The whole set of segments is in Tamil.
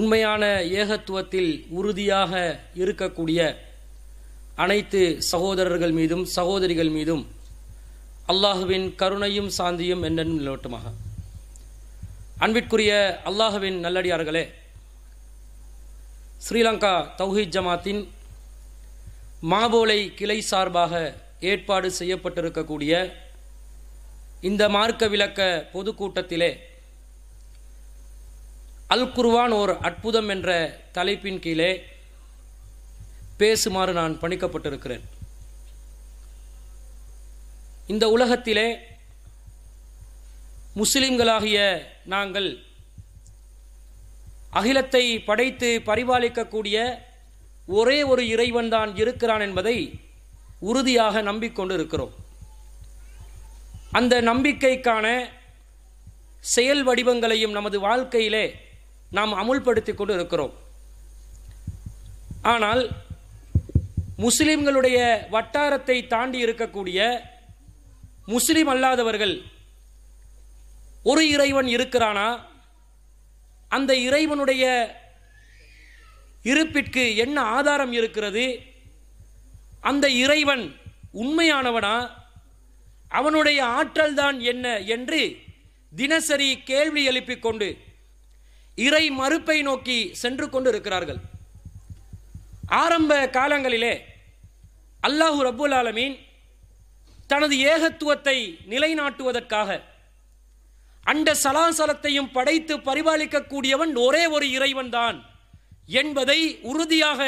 உண்மையான ஏகத்துவத்தில் உறுதியாக இருக்கக்கூடிய அனைத்து சகோதரர்கள் மீதும் சகோதரிகள் மீதும் அல்லாஹுவின் கருணையும் சாந்தியும் என்னும் நிலவட்டமாக அன்பிற்குரிய அல்லாஹுவின் நல்லடியார்களே ஸ்ரீலங்கா தௌஹீத் ஜமாத்தின் மாபோலை கிளை சார்பாக ஏற்பாடு செய்யப்பட்டிருக்கக்கூடிய இந்த மார்க்க விளக்க பொதுக்கூட்டத்திலே அல் குர்வான் ஓர் அற்புதம் என்ற தலைப்பின் கீழே பேசுமாறு நான் பணிக்கப்பட்டிருக்கிறேன் இந்த உலகத்திலே முஸ்லிம்களாகிய நாங்கள் அகிலத்தை படைத்து பரிபாலிக்கக்கூடிய ஒரே ஒரு இறைவன் தான் இருக்கிறான் என்பதை உறுதியாக நம்பிக்கொண்டு இருக்கிறோம் அந்த நம்பிக்கைக்கான செயல் வடிவங்களையும் நமது வாழ்க்கையிலே நாம் அமுல்படுத்தி கொண்டு இருக்கிறோம் ஆனால் முஸ்லிம்களுடைய வட்டாரத்தை தாண்டி இருக்கக்கூடிய முஸ்லிம் அல்லாதவர்கள் ஒரு இறைவன் இருக்கிறானா அந்த இறைவனுடைய இருப்பிற்கு என்ன ஆதாரம் இருக்கிறது அந்த இறைவன் உண்மையானவனா அவனுடைய ஆற்றல்தான் என்ன என்று தினசரி கேள்வி எழுப்பிக்கொண்டு இறை மறுப்பை நோக்கி சென்று கொண்டு இருக்கிறார்கள் ஆரம்ப காலங்களிலே அல்லாஹு ரபுல் ஆலமீன் தனது ஏகத்துவத்தை நிலைநாட்டுவதற்காக அண்ட சலாசலத்தையும் படைத்து பரிபாலிக்கக்கூடியவன் ஒரே ஒரு இறைவன் தான் என்பதை உறுதியாக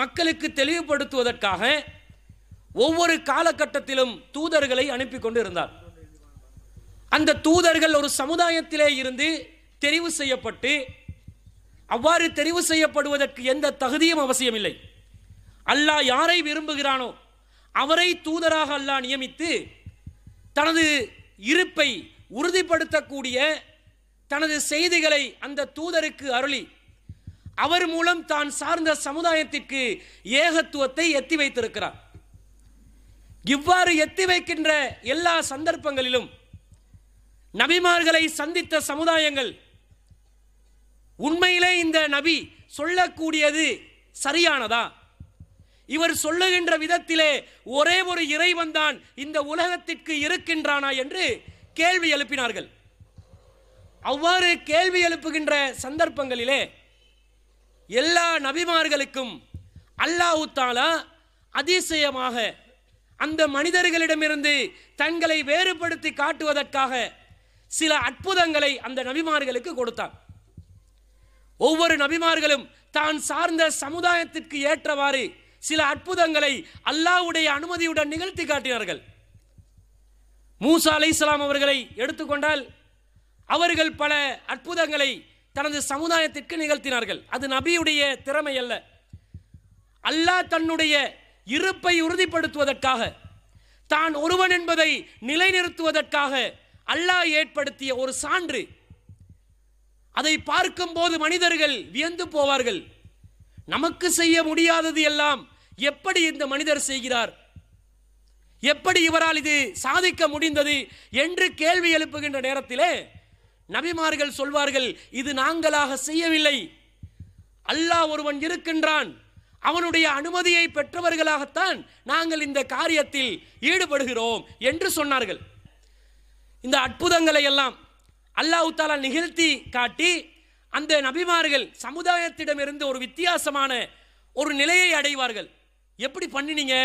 மக்களுக்கு தெளிவுபடுத்துவதற்காக ஒவ்வொரு காலகட்டத்திலும் தூதர்களை அனுப்பி கொண்டு இருந்தார் அந்த தூதர்கள் ஒரு சமுதாயத்திலே இருந்து தெரிவு செய்யப்பட்டு அவ்வாறு தெரிவு செய்யப்படுவதற்கு எந்த தகுதியும் அவசியமில்லை அல்லாஹ் யாரை விரும்புகிறானோ அவரை தூதராக அல்லாஹ் நியமித்து தனது இருப்பை உறுதிப்படுத்தக்கூடிய தனது செய்திகளை அந்த தூதருக்கு அருளி அவர் மூலம் தான் சார்ந்த சமுதாயத்திற்கு ஏகத்துவத்தை எத்தி வைத்திருக்கிறார் இவ்வாறு எத்தி வைக்கின்ற எல்லா சந்தர்ப்பங்களிலும் நபிமார்களை சந்தித்த சமுதாயங்கள் உண்மையிலே இந்த நபி சொல்லக்கூடியது சரியானதா இவர் சொல்லுகின்ற விதத்திலே ஒரே ஒரு இறைவன் தான் இந்த உலகத்திற்கு இருக்கின்றானா என்று கேள்வி எழுப்பினார்கள் அவ்வாறு கேள்வி எழுப்புகின்ற சந்தர்ப்பங்களிலே எல்லா நபிமார்களுக்கும் அல்லாஹு தாலா அதிசயமாக அந்த மனிதர்களிடமிருந்து தங்களை வேறுபடுத்தி காட்டுவதற்காக சில அற்புதங்களை அந்த நபிமார்களுக்கு கொடுத்தார் ஒவ்வொரு நபிமார்களும் தான் சார்ந்த சமுதாயத்திற்கு ஏற்றவாறு சில அற்புதங்களை அல்லாவுடைய அனுமதியுடன் நிகழ்த்தி காட்டினார்கள் மூசா அலை இஸ்லாம் அவர்களை எடுத்துக்கொண்டால் அவர்கள் பல அற்புதங்களை தனது சமுதாயத்திற்கு நிகழ்த்தினார்கள் அது நபியுடைய திறமை அல்ல அல்லாஹ் தன்னுடைய இருப்பை உறுதிப்படுத்துவதற்காக தான் ஒருவன் என்பதை நிலைநிறுத்துவதற்காக அல்லாஹ் ஏற்படுத்திய ஒரு சான்று அதை பார்க்கும்போது மனிதர்கள் வியந்து போவார்கள் நமக்கு செய்ய முடியாதது எல்லாம் எப்படி இந்த மனிதர் செய்கிறார் எப்படி இவரால் இது சாதிக்க முடிந்தது என்று கேள்வி எழுப்புகின்ற நேரத்திலே நபிமார்கள் சொல்வார்கள் இது நாங்களாக செய்யவில்லை அல்லாஹ் ஒருவன் இருக்கின்றான் அவனுடைய அனுமதியை பெற்றவர்களாகத்தான் நாங்கள் இந்த காரியத்தில் ஈடுபடுகிறோம் என்று சொன்னார்கள் இந்த அற்புதங்களை எல்லாம் அல்லாஹால நிகழ்த்தி காட்டி அந்த நபிமார்கள் சமுதாயத்திடமிருந்து ஒரு வித்தியாசமான ஒரு நிலையை அடைவார்கள் எப்படி பண்ணினீங்க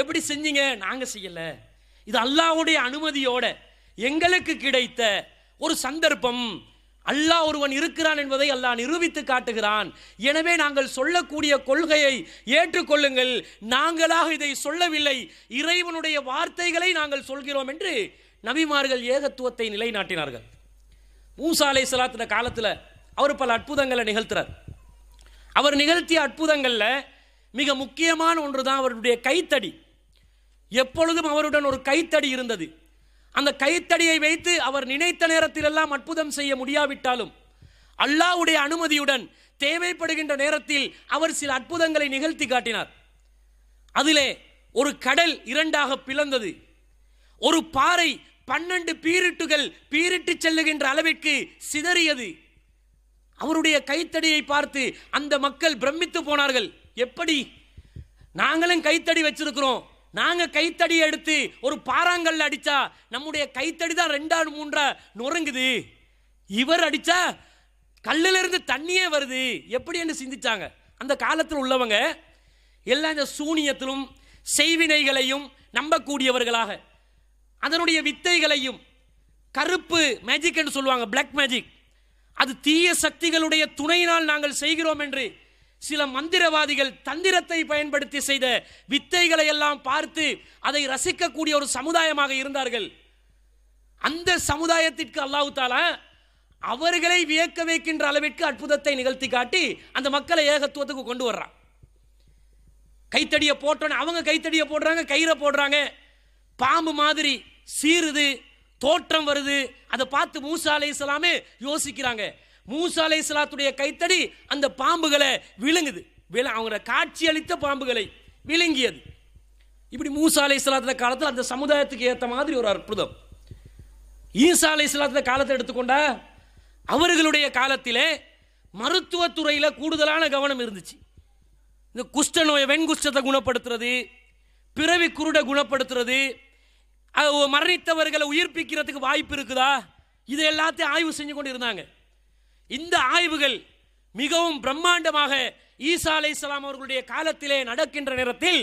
எப்படி செஞ்சீங்க நாங்கள் செய்யலை இது அல்லாவுடைய அனுமதியோட எங்களுக்கு கிடைத்த ஒரு சந்தர்ப்பம் அல்லாஹ் ஒருவன் இருக்கிறான் என்பதை அல்லாஹ் நிரூபித்து காட்டுகிறான் எனவே நாங்கள் சொல்லக்கூடிய கொள்கையை ஏற்றுக்கொள்ளுங்கள் நாங்களாக இதை சொல்லவில்லை இறைவனுடைய வார்த்தைகளை நாங்கள் சொல்கிறோம் என்று நபிமார்கள் ஏகத்துவத்தை நிலைநாட்டினார்கள் மூசா அலை சலாத்தின காலத்தில் அவர் பல அற்புதங்களை நிகழ்த்துறார் அவர் நிகழ்த்திய அற்புதங்களில் மிக முக்கியமான ஒன்று தான் அவருடைய கைத்தடி எப்பொழுதும் அவருடன் ஒரு கைத்தடி இருந்தது அந்த கைத்தடியை வைத்து அவர் நினைத்த நேரத்திலெல்லாம் அற்புதம் செய்ய முடியாவிட்டாலும் அல்லாவுடைய அனுமதியுடன் தேவைப்படுகின்ற நேரத்தில் அவர் சில அற்புதங்களை நிகழ்த்தி காட்டினார் அதிலே ஒரு கடல் இரண்டாக பிளந்தது ஒரு பாறை பன்னெண்டு பீரிட்டுகள் பீரிட்டு செல்லுகின்ற அளவிற்கு சிதறியது அவருடைய கைத்தடியை பார்த்து அந்த மக்கள் பிரமித்து போனார்கள் எப்படி நாங்களும் கைத்தடி வச்சிருக்கிறோம் நாங்கள் கைத்தடியை எடுத்து ஒரு பாறாங்கல்ல அடித்தா நம்முடைய கைத்தடி தான் ரெண்டா மூன்றா நொறுங்குது இவர் அடித்தா இருந்து தண்ணியே வருது எப்படி என்று சிந்திச்சாங்க அந்த காலத்தில் உள்ளவங்க எல்லா இந்த சூனியத்திலும் செய்வினைகளையும் நம்பக்கூடியவர்களாக அதனுடைய வித்தைகளையும் கருப்பு மேஜிக் என்று சொல்லுவாங்க பிளாக் மேஜிக் அது தீய சக்திகளுடைய துணையினால் நாங்கள் செய்கிறோம் என்று சில மந்திரவாதிகள் தந்திரத்தை பயன்படுத்தி செய்த வித்தைகளை எல்லாம் பார்த்து அதை ரசிக்கக்கூடிய ஒரு சமுதாயமாக இருந்தார்கள் அந்த சமுதாயத்திற்கு அல்லாஹு தாலா அவர்களை வியக்க வைக்கின்ற அளவிற்கு அற்புதத்தை நிகழ்த்தி காட்டி அந்த மக்களை ஏகத்துவத்துக்கு கொண்டு வர்றான் கைத்தடியை போட்டோன்னு அவங்க கைத்தடியை போடுறாங்க கயிறை போடுறாங்க பாம்பு மாதிரி சீருது தோற்றம் வருது அதை பார்த்து மூசா அலை இஸ்லாமே யோசிக்கிறாங்க மூசா அலை இஸ்லாத்துடைய கைத்தடி அந்த பாம்புகளை விழுங்குது அவங்கள காட்சி அளித்த பாம்புகளை விழுங்கியது இப்படி மூசா அலை இஸ்லாத்துல காலத்தில் அந்த சமுதாயத்துக்கு ஏற்ற மாதிரி ஒரு அற்புதம் ஈசா அலை இஸ்லாத்துல காலத்தை எடுத்துக்கொண்டா அவர்களுடைய காலத்திலே மருத்துவத்துறையில் கூடுதலான கவனம் இருந்துச்சு இந்த குஷ்ட நோயை வெண்குஷ்டத்தை குணப்படுத்துறது பிறவி குருடை குணப்படுத்துறது மரணித்தவர்களை உயிர்ப்பிக்கிறதுக்கு வாய்ப்பு இருக்குதா இது எல்லாத்தையும் ஆய்வு செஞ்சு கொண்டு இருந்தாங்க இந்த ஆய்வுகள் மிகவும் பிரம்மாண்டமாக ஈசா அலை இஸ்லாம் அவர்களுடைய காலத்திலே நடக்கின்ற நேரத்தில்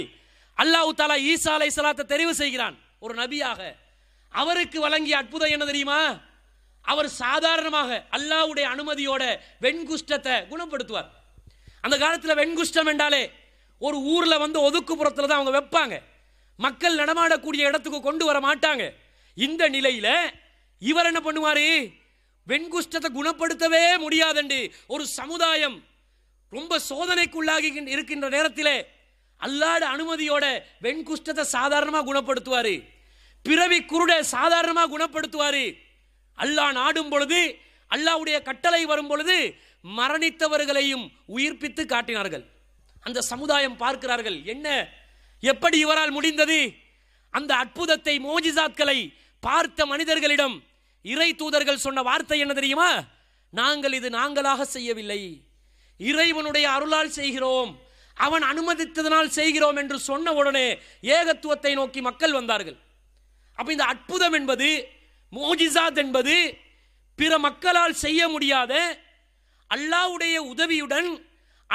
அல்லாஹு தாலா ஈசா அலை இஸ்லாத்தை தெரிவு செய்கிறான் ஒரு நபியாக அவருக்கு வழங்கிய அற்புதம் என்ன தெரியுமா அவர் சாதாரணமாக அல்லாவுடைய அனுமதியோட வெண்குஷ்டத்தை குணப்படுத்துவார் அந்த காலத்தில் வெண்குஷ்டம் என்றாலே ஒரு ஊரில் வந்து ஒதுக்குப்புறத்தில் தான் அவங்க வைப்பாங்க மக்கள் நடமாடக்கூடிய இடத்துக்கு கொண்டு வர மாட்டாங்க இந்த நிலையில இவர் என்ன பண்ணுவாரு வெண்குஷ்டத்தை குணப்படுத்தவே முடியாதண்டு ஒரு சமுதாயம் ரொம்ப சோதனைக்குள்ளாகி இருக்கின்ற நேரத்தில் அல்லாட அனுமதியோட வெண்குஷ்டத்தை சாதாரணமாக குணப்படுத்துவாரு பிறவி குருட சாதாரணமாக குணப்படுத்துவாரு அல்லாஹ் நாடும் பொழுது அல்லாவுடைய கட்டளை வரும் பொழுது மரணித்தவர்களையும் உயிர்ப்பித்து காட்டினார்கள் அந்த சமுதாயம் பார்க்கிறார்கள் என்ன எப்படி இவரால் முடிந்தது அந்த அற்புதத்தை மோஜிசாக்களை பார்த்த மனிதர்களிடம் இறை தூதர்கள் சொன்ன வார்த்தை என்ன தெரியுமா நாங்கள் இது நாங்களாக செய்யவில்லை இறைவனுடைய அருளால் செய்கிறோம் அவன் அனுமதித்ததனால் செய்கிறோம் என்று சொன்ன உடனே ஏகத்துவத்தை நோக்கி மக்கள் வந்தார்கள் அப்போ இந்த அற்புதம் என்பது மோஜிசாத் என்பது பிற மக்களால் செய்ய முடியாத அல்லாவுடைய உதவியுடன்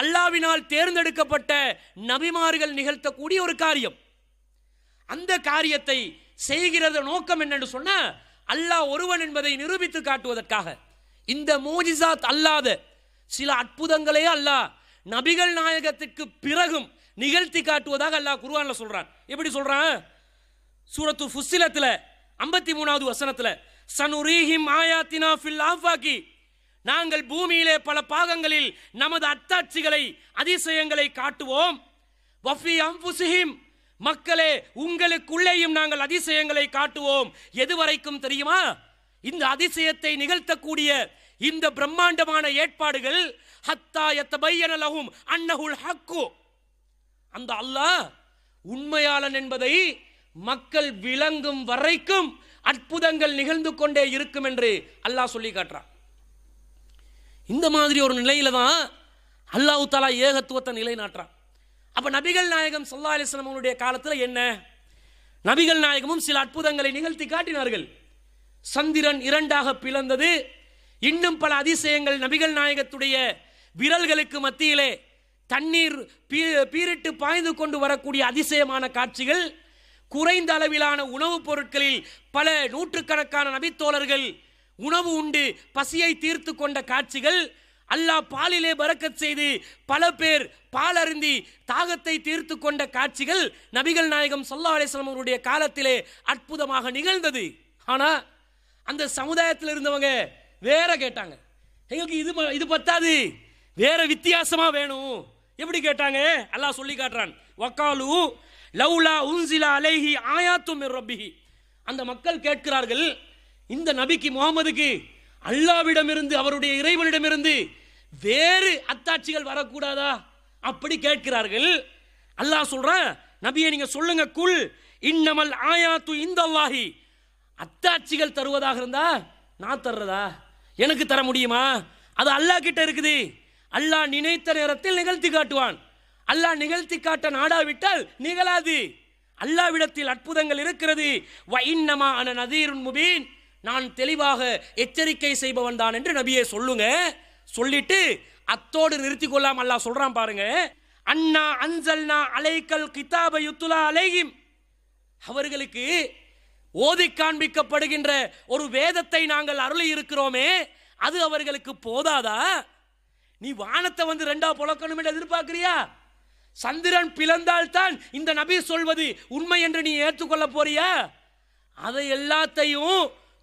அல்லாவினால் தேர்ந்தெடுக்கப்பட்ட நபிமார்கள் நிகழ்த்தக்கூடிய ஒரு காரியம் அந்த காரியத்தை செய்கிறது நோக்கம் என்னென்று சொன்னால் அல்லாஹ் ஒருவன் என்பதை நிரூபித்து காட்டுவதற்காக இந்த மோஜிசாத் அல்லாத சில அற்புதங்களே அல்லாஹ் நபிகள் நாயகத்துக்கு பிறகும் நிகழ்த்தி காட்டுவதாக அல்லாஹ் குருவானில் சொல்கிறான் எப்படி சொல்கிறான் சூரத்து ஃபுஸ்ஸிலத்தில் ஐம்பத்தி மூணாவது வசனத்தில் சனுரீஹிம் ஆயாத்தினா ஃபில் ஆஃபாக்கி நாங்கள் பூமியிலே பல பாகங்களில் நமது அத்தாட்சிகளை அதிசயங்களை காட்டுவோம் வஃபி அம்புசிஹிம் மக்களே உங்களுக்குள்ளேயும் நாங்கள் அதிசயங்களை காட்டுவோம் எதுவரைக்கும் தெரியுமா இந்த அதிசயத்தை நிகழ்த்தக்கூடிய இந்த பிரம்மாண்டமான ஏற்பாடுகள் ஹத்தா எத்தபையனலகும் அன்னஹுல் ஹக்கு அந்த அல்லாஹ் உண்மையாளன் என்பதை மக்கள் விளங்கும் வரைக்கும் அற்புதங்கள் நிகழ்ந்து கொண்டே இருக்கும் என்று அல்லாஹ் சொல்லி காட்டுறான் இந்த மாதிரி ஒரு நிலையில தான் அல்லாஹு தாலா ஏகத்துவத்தை நிலைநாட்டுறான் அப்போ நபிகள் நாயகம் சல்லா அலிஸ்லாம் அவனுடைய காலத்தில் என்ன நபிகள் நாயகமும் சில அற்புதங்களை நிகழ்த்தி காட்டினார்கள் சந்திரன் இரண்டாக பிளந்தது இன்னும் பல அதிசயங்கள் நபிகள் நாயகத்துடைய விரல்களுக்கு மத்தியிலே தண்ணீர் பீ பீரிட்டு பாய்ந்து கொண்டு வரக்கூடிய அதிசயமான காட்சிகள் குறைந்த அளவிலான உணவுப் பொருட்களில் பல நூற்றுக்கணக்கான நபித்தோழர்கள் உணவு உண்டு பசியை தீர்த்து கொண்ட காட்சிகள் அல்லாஹ் பாலிலே பறக்கச் செய்து பல பேர் பால் அருந்தி தாகத்தை தீர்த்து கொண்ட காட்சிகள் நபிகள் நாயகம் சொல்லா அலிஸ்லாம் அவருடைய காலத்திலே அற்புதமாக நிகழ்ந்தது ஆனால் அந்த சமுதாயத்தில் இருந்தவங்க வேற கேட்டாங்க எங்களுக்கு இது இது பத்தாது வேற வித்தியாசமா வேணும் எப்படி கேட்டாங்க அல்லாஹ் சொல்லி காட்டுறான் வக்காலு லவ்லா உன்சிலா அலேஹி ஆயாத்தும் ரப்பிஹி அந்த மக்கள் கேட்கிறார்கள் இந்த நபிக்கு முகமதுக்கு அல்லாவிடமிருந்து அவருடைய இறைவனிடமிருந்து வேறு அத்தாட்சிகள் வரக்கூடாதா அப்படி கேட்கிறார்கள் அல்லாஹ் சொல்றான் நபியை நீங்க சொல்லுங்க குல் இன்னமல் ஆயாத்து இந்த அல்லாஹி அத்தாட்சிகள் தருவதாக இருந்தா நான் தர்றதா எனக்கு தர முடியுமா அது அல்லாஹ் கிட்ட இருக்குது அல்லாஹ் நினைத்த நேரத்தில் நிகழ்த்தி காட்டுவான் அல்லாஹ் நிகழ்த்தி காட்ட நாடாவிட்டால் நிகழாது அல்லாவிடத்தில் அற்புதங்கள் இருக்கிறது வைன்னமா அன நதீருன் முபீன் நான் தெளிவாக எச்சரிக்கை செய்பவன் தான் என்று நபியை சொல்லுங்க சொல்லிட்டு அத்தோடு நிறுத்தி கொள்ளாம அல்லா சொல்றான் பாருங்க அண்ணா அன்சல்னா அலைக்கல் கிதாப யுத்துலா அலைகிம் அவர்களுக்கு ஓதி காண்பிக்கப்படுகின்ற ஒரு வேதத்தை நாங்கள் அருளி இருக்கிறோமே அது அவர்களுக்கு போதாதா நீ வானத்தை வந்து ரெண்டா புழக்கணும் என்று எதிர்பார்க்கிறியா சந்திரன் பிளந்தால் தான் இந்த நபி சொல்வது உண்மை என்று நீ ஏற்றுக்கொள்ள போறியா அதை எல்லாத்தையும்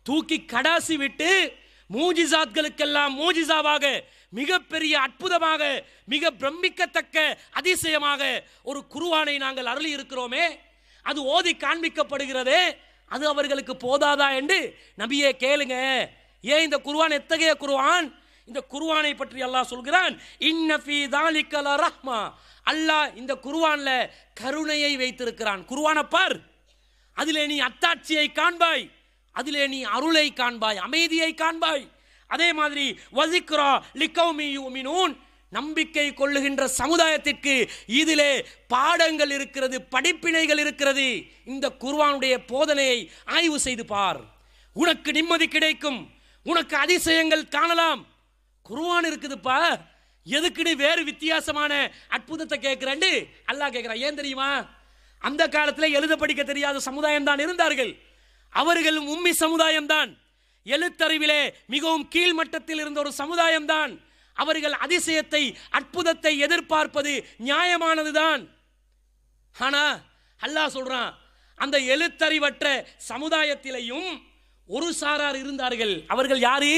தூக்கி கடாசி விட்டு மூஜிசாத்களுக்கெல்லாம் மூஜிசாவாக மிகப்பெரிய அற்புதமாக மிக பிரமிக்கத்தக்க அதிசயமாக ஒரு குருவானை நாங்கள் அருளி இருக்கிறோமே அது ஓதி காண்பிக்கப்படுகிறது அது அவர்களுக்கு போதாதா என்று நபியே கேளுங்க ஏன் இந்த குருவான் எத்தகைய குருவான் இந்த குருவானை பற்றி அல்லாஹ் சொல்கிறான் இன்னஃபி ரஹ்மா அல்லாஹ் இந்த குருவான்ல கருணையை வைத்திருக்கிறான் குருவான பார் அதில் நீ அத்தாட்சியை காண்பாய் அதிலே நீ அருளை காண்பாய் அமைதியை காண்பாய் அதே மாதிரி வசிக்ரா லிக்கோமியூமினூன் நம்பிக்கை கொள்ளுகின்ற சமுதாயத்திற்கு இதிலே பாடங்கள் இருக்கிறது படிப்பினைகள் இருக்கிறது இந்த குர்வானுடைய போதனையை ஆய்வு செய்து பார் உனக்கு நிம்மதி கிடைக்கும் உனக்கு அதிசயங்கள் காணலாம் குருவான் இருக்குதுப்பா எதுக்குன்னு வேறு வித்தியாசமான அற்புதத்தை கேட்கிறேன் அல்லாஹ் கேட்கிறான் ஏன் தெரியுமா அந்த காலத்தில் எழுத படிக்க தெரியாத சமுதாயம் தான் இருந்தார்கள் அவர்களும் உம்மி சமுதாயம்தான் எழுத்தறிவிலே மிகவும் கீழ்மட்டத்தில் இருந்த ஒரு சமுதாயம்தான் அவர்கள் அதிசயத்தை அற்புதத்தை எதிர்பார்ப்பது நியாயமானதுதான் ஆனா அல்லாஹ் சொல்றான் அந்த எழுத்தறிவற்ற சமுதாயத்திலையும் ஒரு சாரார் இருந்தார்கள் அவர்கள் யாரு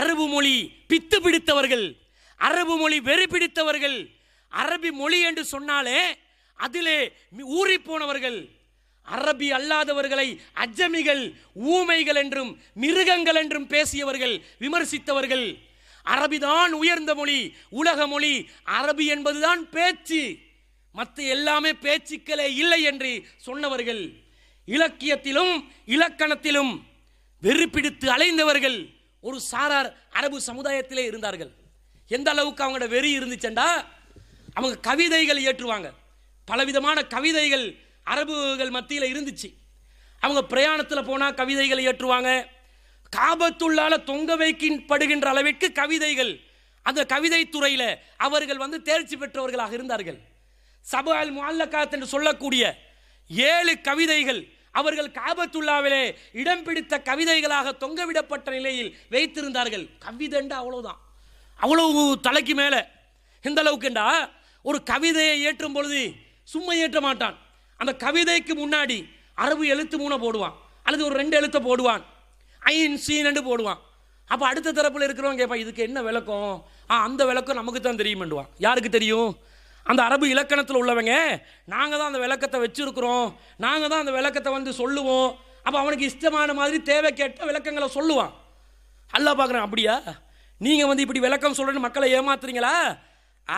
அரபு மொழி பித்து பிடித்தவர்கள் அரபு மொழி வெறி பிடித்தவர்கள் அரபி மொழி என்று சொன்னாலே அதிலே ஊறி போனவர்கள் அரபி அல்லாதவர்களை அஜமிகள் ஊமைகள் என்றும் மிருகங்கள் என்றும் பேசியவர்கள் விமர்சித்தவர்கள் அரபிதான் உயர்ந்த மொழி உலக மொழி அரபி என்பதுதான் பேச்சு மற்ற எல்லாமே பேச்சுக்களே இல்லை என்று சொன்னவர்கள் இலக்கியத்திலும் இலக்கணத்திலும் வெறுப்பிடித்து அலைந்தவர்கள் ஒரு சாரார் அரபு சமுதாயத்திலே இருந்தார்கள் எந்த அளவுக்கு அவங்களோட வெறி இருந்துச்சுண்டா அவங்க கவிதைகள் ஏற்றுவாங்க பலவிதமான கவிதைகள் அரபுகள் மத்தியில் இருந்துச்சு அவங்க பிரயாணத்தில் போனால் கவிதைகளை ஏற்றுவாங்க காபத்துள்ளால தொங்க வைக்கப்படுகின்ற அளவிற்கு கவிதைகள் அந்த கவிதை துறையில் அவர்கள் வந்து தேர்ச்சி பெற்றவர்களாக இருந்தார்கள் சபால் முல்லக்காத் என்று சொல்லக்கூடிய ஏழு கவிதைகள் அவர்கள் காபத்துள்ளாவிலே இடம் பிடித்த கவிதைகளாக தொங்கவிடப்பட்ட நிலையில் வைத்திருந்தார்கள் கவிதைண்டா அவ்வளோதான் அவ்வளவு தலைக்கு மேலே எந்த அளவுக்குண்டா ஒரு கவிதையை ஏற்றும் பொழுது சும்மா ஏற்ற மாட்டான் அந்த கவிதைக்கு முன்னாடி அரபு எழுத்து மூணை போடுவான் அல்லது ஒரு ரெண்டு எழுத்தை போடுவான் ஐன் சீனண்டு போடுவான் அப்போ அடுத்த தரப்பில் இருக்கிறவங்க கேட்பான் இதுக்கு என்ன விளக்கம் ஆ அந்த விளக்கம் நமக்கு தான் தெரியுமெண்டுவான் யாருக்கு தெரியும் அந்த அரபு இலக்கணத்தில் உள்ளவங்க நாங்கள் தான் அந்த விளக்கத்தை வச்சுருக்குறோம் நாங்கள் தான் அந்த விளக்கத்தை வந்து சொல்லுவோம் அப்போ அவனுக்கு இஷ்டமான மாதிரி தேவை கேட்ட விளக்கங்களை சொல்லுவான் அல்லா பார்க்குறேன் அப்படியா நீங்கள் வந்து இப்படி விளக்கம் சொல்கிறேன்னு மக்களை ஏமாத்துறீங்களா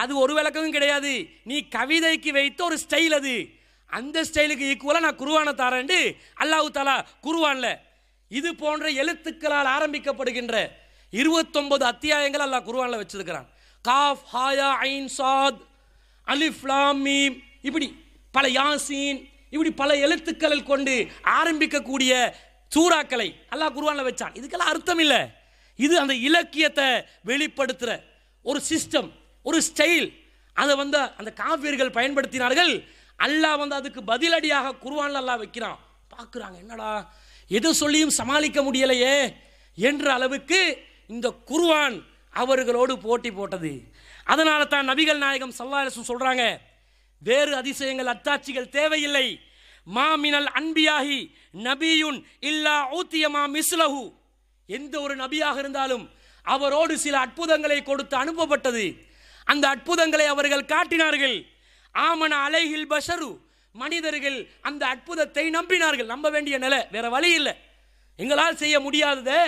அது ஒரு விளக்கமும் கிடையாது நீ கவிதைக்கு வைத்த ஒரு ஸ்டைல் அது அந்த ஸ்டைலுக்கு ஈக்குவலாக நான் குருவானை தாரேன்ட்டு அல்லாஹு தாலா குருவானில் இது போன்ற எழுத்துக்களால் ஆரம்பிக்கப்படுகின்ற இருபத்தொன்பது அத்தியாயங்கள் அல்லாஹ் குருவானில் வச்சிருக்கிறான் காஃப் ஹாயா ஐன் சாத் அலிஃப்லாமீம் இப்படி பல யாசீன் இப்படி பல எழுத்துக்களில் கொண்டு ஆரம்பிக்கக்கூடிய சூறாக்களை அல்லாஹ் குருவானில் வச்சான் இதுக்கெல்லாம் அர்த்தம் இல்லை இது அந்த இலக்கியத்தை வெளிப்படுத்துகிற ஒரு சிஸ்டம் ஒரு ஸ்டைல் அதை வந்து அந்த காவியர்கள் பயன்படுத்தினார்கள் அல்லாஹ் வந்து அதுக்கு பதிலடியாக குருவான்ல அல்லாஹ் வைக்கிறான் பார்க்குறாங்க என்னடா எது சொல்லியும் சமாளிக்க முடியலையே என்ற அளவுக்கு இந்த குருவான் அவர்களோடு போட்டி போட்டது அதனால தான் நபிகள் நாயகம் சல்லாஹம் சொல்கிறாங்க வேறு அதிசயங்கள் அத்தாட்சிகள் தேவையில்லை மாமினல் அன்பியாகி நபியுன் இல்லா ஊத்தியமா மிஸ்லஹு எந்த ஒரு நபியாக இருந்தாலும் அவரோடு சில அற்புதங்களை கொடுத்து அனுப்பப்பட்டது அந்த அற்புதங்களை அவர்கள் காட்டினார்கள் ஆமன அலைகில் பஷரு மனிதர்கள் அந்த அற்புதத்தை நம்பினார்கள் நம்ப வேண்டிய நிலை வேற வழி இல்லை எங்களால் செய்ய முடியாததை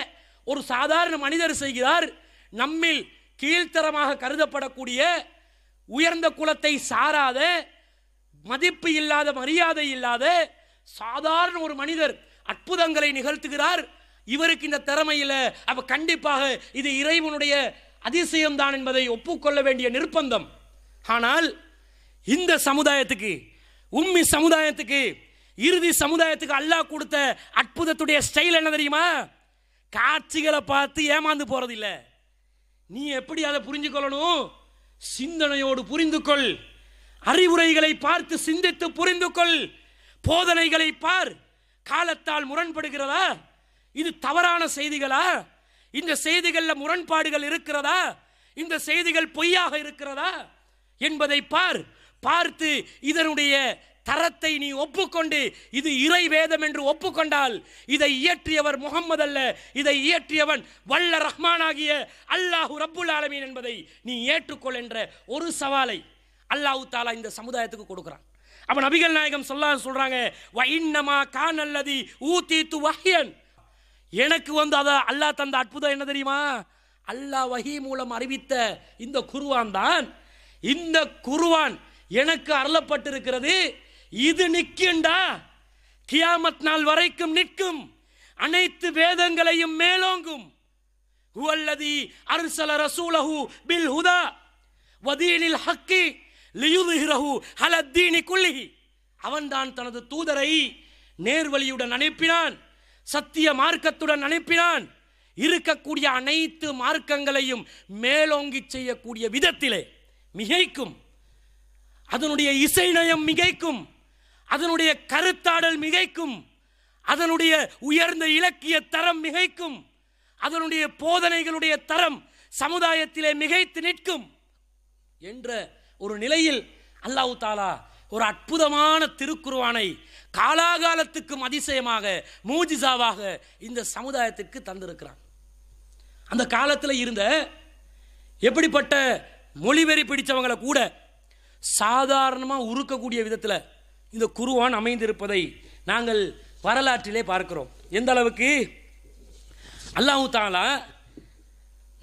ஒரு சாதாரண மனிதர் செய்கிறார் நம்மில் கீழ்த்தரமாக கருதப்படக்கூடிய உயர்ந்த குலத்தை சாராத மதிப்பு இல்லாத மரியாதை இல்லாத சாதாரண ஒரு மனிதர் அற்புதங்களை நிகழ்த்துகிறார் இவருக்கு இந்த திறமையில் அப்ப கண்டிப்பாக இது இறைவனுடைய அதிசயம்தான் என்பதை ஒப்புக்கொள்ள வேண்டிய நிர்பந்தம் ஆனால் இந்த சமுதாயத்துக்கு உம்மி சமுதாயத்துக்கு இறுதி சமுதாயத்துக்கு அல்லாஹ் கொடுத்த அற்புதத்துடைய ஸ்டைல் என்ன தெரியுமா காட்சிகளை பார்த்து ஏமாந்து போகிறதில்ல நீ எப்படி அதை புரிஞ்சு கொள்ளணும் சிந்தனையோடு புரிந்து கொள் அறிவுரைகளை பார்த்து சிந்தித்து புரிந்து கொள் போதனைகளை பார் காலத்தால் முரண்படுகிறதா இது தவறான செய்திகளா இந்த செய்திகளில் முரண்பாடுகள் இருக்கிறதா இந்த செய்திகள் பொய்யாக இருக்கிறதா என்பதை பார் பார்த்து இதனுடைய தரத்தை நீ ஒப்புக்கொண்டு இது இறை வேதம் என்று ஒப்புக்கொண்டால் இதை இயற்றியவர் முகம்மது அல்ல இதை இயற்றியவன் வல்ல ரஹ்மானாகிய அல்லாஹு ரப்புல் ஆலமீன் என்பதை நீ ஏற்றுக்கொள் என்ற ஒரு சவாலை அல்லாஹு தாலா இந்த சமுதாயத்துக்கு கொடுக்குறான் அவன் நபிகள் நாயகம் சொல்ல சொல்கிறாங்க வ கான் அல்லதி ஊத்தி து வஹியன் எனக்கு வந்து அதை அல்லாஹ் தந்த அற்புதம் என்ன தெரியுமா அல்லாஹ் வஹி மூலம் அறிவித்த இந்த குருவான் தான் இந்த குருவான் எனக்கு அருளப்பட்டிருக்கிறது இது நிற்கின்றா கியாமத் நாள் வரைக்கும் நிற்கும் அனைத்து வேதங்களையும் மேலோங்கும் ஹுவல்லதி அர்சல ரசூலஹு பில் ஹுதா வதீனில் ஹக்கி லியுதுஹிரஹு ஹலத்தீனி குல்லிஹி அவன்தான் தனது தூதரை நேர்வழியுடன் அனுப்பினான் சத்திய மார்க்கத்துடன் அனுப்பினான் இருக்கக்கூடிய அனைத்து மார்க்கங்களையும் மேலோங்கிச் செய்யக்கூடிய விதத்திலே மிகைக்கும் அதனுடைய இசை நயம் மிகைக்கும் அதனுடைய கருத்தாடல் மிகைக்கும் அதனுடைய உயர்ந்த இலக்கிய தரம் மிகைக்கும் அதனுடைய போதனைகளுடைய தரம் சமுதாயத்திலே மிகைத்து நிற்கும் என்ற ஒரு நிலையில் அல்லாஹு தாலா ஒரு அற்புதமான திருக்குருவானை காலாகாலத்துக்கும் அதிசயமாக மூஜிசாவாக இந்த சமுதாயத்திற்கு தந்திருக்கிறான் அந்த காலத்தில் இருந்த எப்படிப்பட்ட மொழிவெறி பிடித்தவங்களை கூட சாதாரணமாக உருக்கக்கூடிய விதத்தில் இந்த குருவான் அமைந்திருப்பதை நாங்கள் வரலாற்றிலே பார்க்கிறோம் எந்த அளவுக்கு அல்லாஹூ தாலா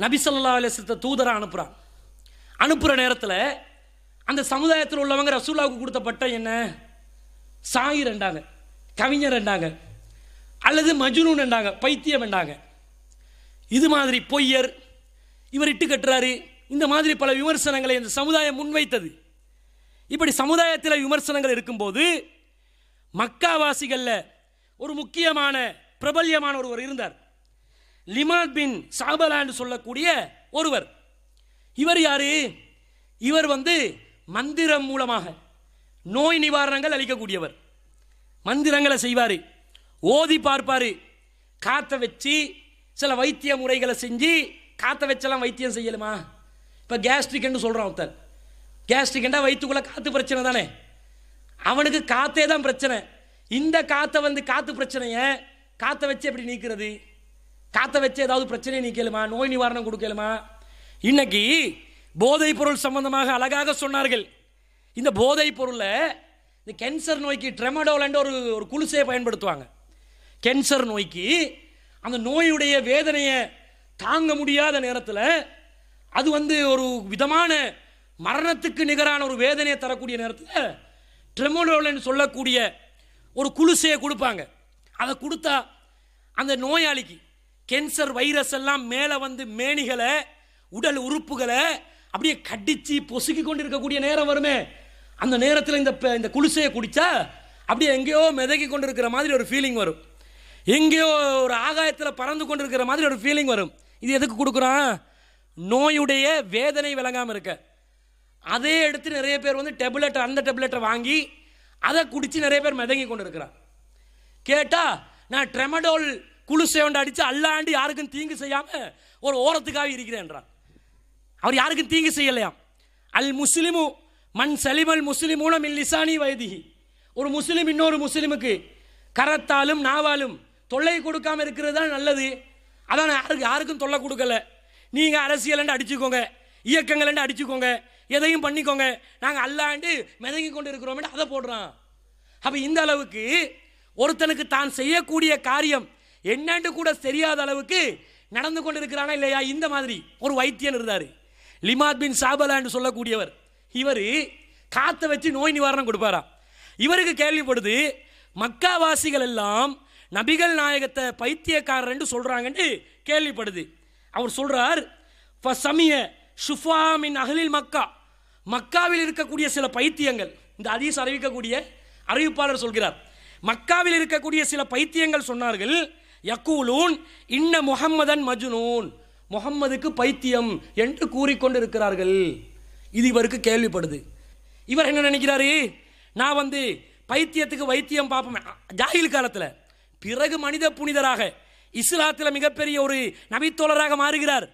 நபிசல்லா அலிஸ்லத்தை தூதராக அனுப்புகிறான் அனுப்புகிற நேரத்தில் அந்த சமுதாயத்தில் உள்ளவங்க ரசூலாவுக்கு கொடுத்த பட்டம் என்ன சாயிர் ரெண்டாங்க கவிஞர் ரெண்டாங்க அல்லது மஜுனு ரெண்டாங்க பைத்தியம் ரெண்டாங்க இது மாதிரி பொய்யர் இவர் இட்டு கட்டுறாரு இந்த மாதிரி பல விமர்சனங்களை அந்த சமுதாயம் முன்வைத்தது இப்படி சமுதாயத்தில் விமர்சனங்கள் இருக்கும்போது மக்காவாசிகளில் ஒரு முக்கியமான பிரபல்யமான ஒருவர் இருந்தார் லிமாத் பின் சாபலாண்டு சொல்லக்கூடிய ஒருவர் இவர் யாரு இவர் வந்து மந்திரம் மூலமாக நோய் நிவாரணங்கள் அளிக்கக்கூடியவர் மந்திரங்களை செய்வார் ஓதி பார்ப்பார் காற்ற வச்சு சில வைத்திய முறைகளை செஞ்சு காற்ற வச்செல்லாம் வைத்தியம் செய்யலுமா இப்போ கேஸ்ட்ரிக்னு சொல்கிறான் ஒருத்தர் கேஸ்ட்ரிக்ண்டா வயிற்றுக்குள்ளே காற்று பிரச்சனை தானே அவனுக்கு காற்றே தான் பிரச்சனை இந்த காற்றை வந்து காற்று பிரச்சனையை காற்றை வச்சு எப்படி நீக்கிறது காற்றை வச்சு ஏதாவது பிரச்சனையை நீக்கலுமா நோய் நிவாரணம் கொடுக்கலுமா இன்னைக்கு போதைப் பொருள் சம்பந்தமாக அழகாக சொன்னார்கள் இந்த போதைப் பொருளை இந்த கேன்சர் நோய்க்கு ட்ரெமடோலன்ற ஒரு ஒரு குலுசையை பயன்படுத்துவாங்க கேன்சர் நோய்க்கு அந்த நோயுடைய வேதனையை தாங்க முடியாத நேரத்தில் அது வந்து ஒரு விதமான மரணத்துக்கு நிகரான ஒரு வேதனையை தரக்கூடிய நேரத்தில் ட்ரெமோலோலன்னு சொல்லக்கூடிய ஒரு குலுசையை கொடுப்பாங்க அதை கொடுத்தா அந்த நோயாளிக்கு கேன்சர் வைரஸ் எல்லாம் மேலே வந்து மேனிகளை உடல் உறுப்புகளை அப்படியே கடித்து பொசுக்கி கொண்டு இருக்கக்கூடிய நேரம் வருமே அந்த நேரத்தில் இந்த இந்த குளிசையை குடித்தா அப்படியே எங்கேயோ மிதக்கி கொண்டு இருக்கிற மாதிரி ஒரு ஃபீலிங் வரும் எங்கேயோ ஒரு ஆகாயத்தில் பறந்து கொண்டு இருக்கிற மாதிரி ஒரு ஃபீலிங் வரும் இது எதுக்கு கொடுக்குறான் நோயுடைய வேதனை விளங்காமல் இருக்க அதே எடுத்து நிறைய பேர் வந்து டெப்லெட் அந்த டெப்லெட்டை வாங்கி அதை குடித்து நிறைய பேர் மிதங்கி கொண்டு இருக்கிறார் கேட்டால் நான் ட்ரெமடோல் குழு சேவண்டை அடித்து அல்லாண்டு யாருக்கும் தீங்கு செய்யாமல் ஒரு ஓரத்துக்காக இருக்கிறேன் என்றார் அவர் யாருக்கும் தீங்கு செய்யலையாம் அல் முஸ்லிமு மண் சலிமல் முஸ்லிமூன மின் லிசானி வைதிகி ஒரு முஸ்லீம் இன்னொரு முஸ்லீமுக்கு கரத்தாலும் நாவாலும் தொல்லை கொடுக்காமல் இருக்கிறது தான் நல்லது அதான் யாருக்கு யாருக்கும் தொல்லை கொடுக்கல நீங்கள் அரசியலண்டு அடிச்சுக்கோங்க இயக்கங்கள்ண்டு அடிச்சுக்கோங்க எதையும் பண்ணிக்கோங்க நாங்கள் அல்லாண்டு மிதங்கி கொண்டு இருக்கிறோம் அதை போடுறான் அப்போ இந்த அளவுக்கு ஒருத்தனுக்கு தான் செய்யக்கூடிய காரியம் என்னன்னு கூட தெரியாத அளவுக்கு நடந்து கொண்டு இருக்கிறானா இல்லையா இந்த மாதிரி ஒரு வைத்தியன் இருந்தார் லிமாத் பின் சாபலான்னு சொல்லக்கூடியவர் இவர் காற்றை வச்சு நோய் நிவாரணம் கொடுப்பாராம் இவருக்கு கேள்விப்படுது மக்காவாசிகள் எல்லாம் நபிகள் நாயகத்தை என்று சொல்கிறாங்கன்னு கேள்விப்படுது அவர் சொல்கிறார் ஃப சமிய ஷுஃபா மின் அகலில் மக்கா மக்காவில் இருக்கக்கூடிய சில பைத்தியங்கள் இந்த அதீஸ் அறிவிக்கக்கூடிய அறிவிப்பாளர் சொல்கிறார் மக்காவில் இருக்கக்கூடிய சில பைத்தியங்கள் சொன்னார்கள் யக்கூலூன் இன்ன முகம்மதன் மஜ்னூன் முகம்மதுக்கு பைத்தியம் என்று கூறிக்கொண்டு இருக்கிறார்கள் இது இவருக்கு கேள்விப்படுது இவர் என்ன நினைக்கிறாரு நான் வந்து பைத்தியத்துக்கு வைத்தியம் பார்ப்போமே ஜாகில் காலத்தில் பிறகு மனித புனிதராக இஸ்லாத்தில் மிகப்பெரிய ஒரு நபித்தோழராக மாறுகிறார்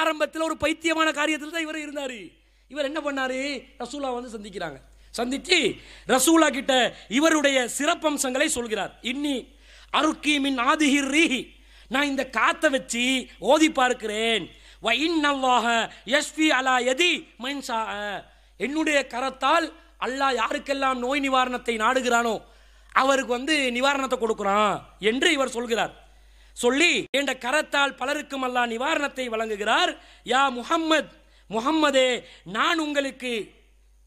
ஆரம்பத்தில் ஒரு பைத்தியமான காரியத்தில் தான் இவர் இருந்தார் இவர் என்ன பண்ணாரு ரசூலா வந்து சந்திக்கிறாங்க சந்தித்து ரசூலா கிட்ட இவருடைய சிறப்பம்சங்களை சொல்கிறார் இன்னி அருக்கி மின் ஆதிகிர் ரீஹி நான் இந்த காத்த வச்சு ஓதி பார்க்கிறேன் அலா எதி என்னுடைய கரத்தால் அல்லாஹ் யாருக்கெல்லாம் நோய் நிவாரணத்தை நாடுகிறானோ அவருக்கு வந்து நிவாரணத்தை கொடுக்குறான் என்று இவர் சொல்கிறார் சொல்லி என்ற கரத்தால் பலருக்கும் அல்லாஹ் நிவாரணத்தை வழங்குகிறார் யா முகம்மது முகம்மதே நான் உங்களுக்கு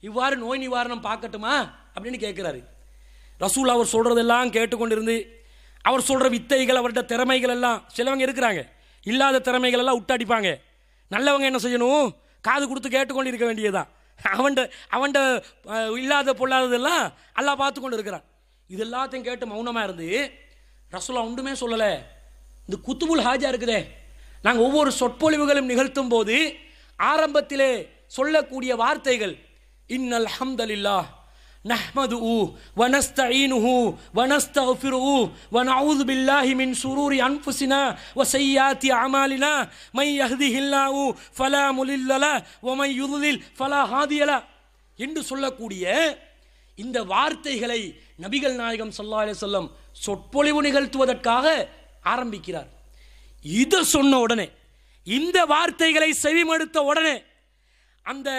இவ்வாறு நோய் நிவாரணம் பார்க்கட்டுமா அப்படின்னு கேட்குறாரு ரசூல் அவர் சொல்கிறதெல்லாம் கேட்டுக்கொண்டிருந்து அவர் சொல்கிற வித்தைகள் அவர்கிட்ட திறமைகள் எல்லாம் சிலவங்க இருக்கிறாங்க இல்லாத திறமைகள் எல்லாம் விட்டாடிப்பாங்க நல்லவங்க என்ன செய்யணும் காது கொடுத்து கேட்டுக்கொண்டு இருக்க வேண்டியதுதான் அவன்கிட்ட அவன்கிட்ட இல்லாத பொல்லாததெல்லாம் எல்லாம் பார்த்து கொண்டு இருக்கிறான் இது எல்லாத்தையும் கேட்டு மௌனமாக இருந்து ரசூலா ஒன்றுமே சொல்லலை இந்த குத்துபுல் ஹாஜா இருக்குதே நாங்கள் ஒவ்வொரு சொற்பொழிவுகளும் நிகழ்த்தும் போது ஆரம்பத்திலே சொல்லக்கூடிய வார்த்தைகள் இன்னல் ஹம்தலில்லா நஹ்மதுஹு வனஸ்தஈனுஹு வனஸ்தஃபிருஹு வனஊது பில்லாஹி மின் ஷுரூரி அன்ஃபுசினா வ சய்யாத்தி அமாலினா மை ஹில்லா யஹ்திஹில்லாஹு ஃபலா முலில்லல வ மை யுதுலில் ஃபலா ஹாதியல என்று சொல்லக்கூடிய இந்த வார்த்தைகளை நபிகள் நாயகம் சல்லா அலி சொல்லம் சொற்பொழிவு நிகழ்த்துவதற்காக ஆரம்பிக்கிறார் இதை சொன்ன உடனே இந்த வார்த்தைகளை செவிமடுத்த உடனே அந்த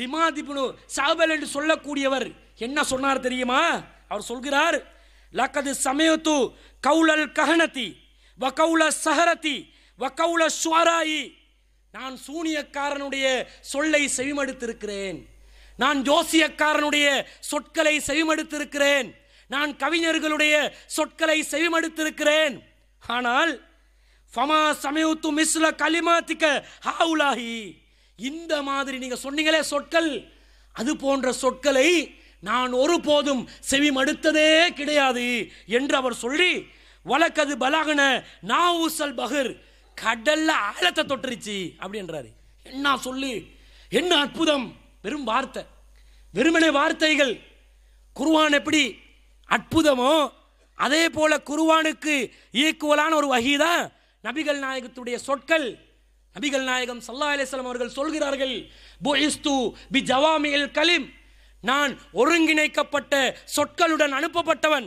லிமாதிபுனு சாபல் என்று சொல்லக்கூடியவர் என்ன சொன்னார் தெரியுமா அவர் சொல்கிறார் லக்கது சமயத்து கவுலல் கஹனதி வகவுல சஹரதி வகவுல சுவராயி நான் சூனியக்காரனுடைய சொல்லை செவிமடுத்திருக்கிறேன் நான் ஜோசியக்காரனுடைய சொற்களை செவிமடுத்திருக்கிறேன் நான் கவிஞர்களுடைய சொற்களை செவிமடுத்திருக்கிறேன் ஆனால் ஃபமா சமயத்து மிஸ்ல கலிமாத்திக்க ஹாவுலாகி இந்த மாதிரி நீங்கள் சொன்னீங்களே சொற்கள் அது போன்ற சொற்களை நான் ஒருபோதும் செவி மடுத்ததே கிடையாது என்று அவர் சொல்லி வழக்கது பலாகன நாவூசல் பகிர் கடல்ல ஆழத்தை தொட்டுருச்சு அப்படின்றாரு என்ன சொல்லு என்ன அற்புதம் வெறும் வார்த்தை வெறுமனே வார்த்தைகள் குருவான் எப்படி அற்புதமோ அதே போல குருவானுக்கு ஈக்குவலான ஒரு வகை தான் நபிகள் நாயகத்துடைய சொற்கள் நபிகள் நாயகம் சல்லா அலிஸ்லாம் அவர்கள் சொல்கிறார்கள் பி கலிம் நான் ஒருங்கிணைக்கப்பட்ட சொற்களுடன் அனுப்பப்பட்டவன்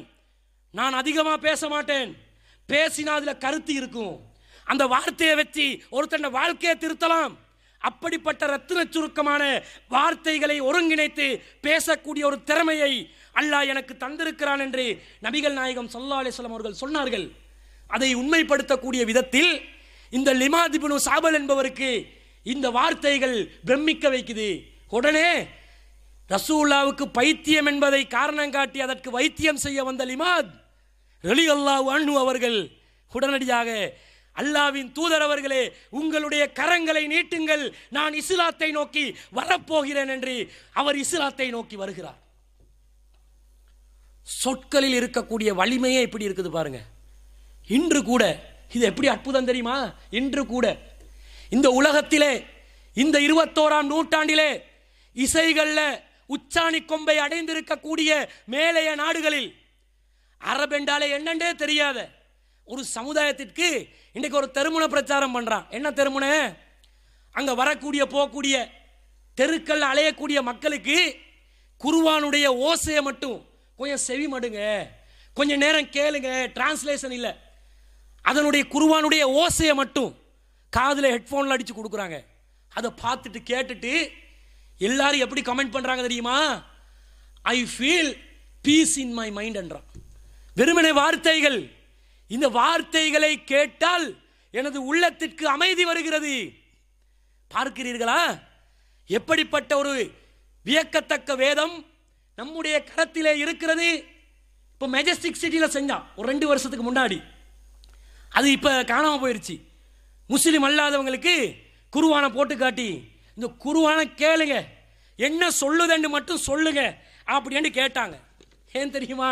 நான் அதிகமாக பேச மாட்டேன் பேசினா அதில் கருத்து இருக்கும் அந்த வார்த்தையை வச்சு ஒருத்தன் வாழ்க்கையை திருத்தலாம் அப்படிப்பட்ட ரத்தின சுருக்கமான வார்த்தைகளை ஒருங்கிணைத்து பேசக்கூடிய ஒரு திறமையை அல்லாஹ் எனக்கு தந்திருக்கிறான் என்று நபிகள் நாயகம் சல்லா அலிஸ்லாம் அவர்கள் சொன்னார்கள் அதை உண்மைப்படுத்தக்கூடிய விதத்தில் இந்த லிமாதிபுனு சாபல் என்பவருக்கு இந்த வார்த்தைகள் பிரமிக்க வைக்குது உடனே ரசூல்லாவுக்கு பைத்தியம் என்பதை காரணம் காட்டி அதற்கு வைத்தியம் செய்ய வந்த லிமாத் ரலி அல்லாஹ் அண்ணு அவர்கள் உடனடியாக அல்லாவின் தூதர் அவர்களே உங்களுடைய கரங்களை நீட்டுங்கள் நான் இஸ்லாத்தை நோக்கி வரப்போகிறேன் என்று அவர் இஸ்லாத்தை நோக்கி வருகிறார் சொற்களில் இருக்கக்கூடிய வலிமையே இப்படி இருக்குது பாருங்கள் இன்று கூட இது எப்படி அற்புதம் தெரியுமா இன்று கூட இந்த உலகத்திலே இந்த இருபத்தோராம் நூற்றாண்டிலே இசைகளில் உச்சாணி கொம்பை அடைந்திருக்கக்கூடிய மேலைய நாடுகளில் அரபு என்றாலே என்னென்றே தெரியாத ஒரு சமுதாயத்திற்கு இன்றைக்கு ஒரு தெருமுனை பிரச்சாரம் பண்ணுறான் என்ன தெருமுனை அங்கே வரக்கூடிய போகக்கூடிய தெருக்கள் அலையக்கூடிய மக்களுக்கு குருவானுடைய ஓசையை மட்டும் கொஞ்சம் செவி மடுங்க கொஞ்சம் நேரம் கேளுங்க டிரான்ஸ்லேஷன் இல்லை அதனுடைய குருவானுடைய ஓசையை மட்டும் காதில் ஹெட்ஃபோனில் அடித்து கொடுக்குறாங்க அதை பார்த்துட்டு கேட்டுட்டு எல்லாரும் எப்படி கமெண்ட் பண்ணுறாங்க தெரியுமா I feel peace in my mind என்றான் வெறுமனை வார்த்தைகள் இந்த வார்த்தைகளை கேட்டால் எனது உள்ளத்திற்கு அமைதி வருகிறது பார்க்கிறீர்களா எப்படிப்பட்ட ஒரு வியக்கத்தக்க வேதம் நம்முடைய கரத்திலே இருக்கிறது இப்போ மெஜஸ்டிக் சிட்டியில் செஞ்சான் ஒரு ரெண்டு வருஷத்துக்கு முன்னாடி அது இப்போ காணாமல் போயிடுச்சு முஸ்லீம் அல்லாதவங்களுக்கு குருவானை போட்டு காட்டி இந்த குருவானை கேளுங்க என்ன சொல்லுதன்னு மட்டும் சொல்லுங்க அப்படின்னு கேட்டாங்க ஏன் தெரியுமா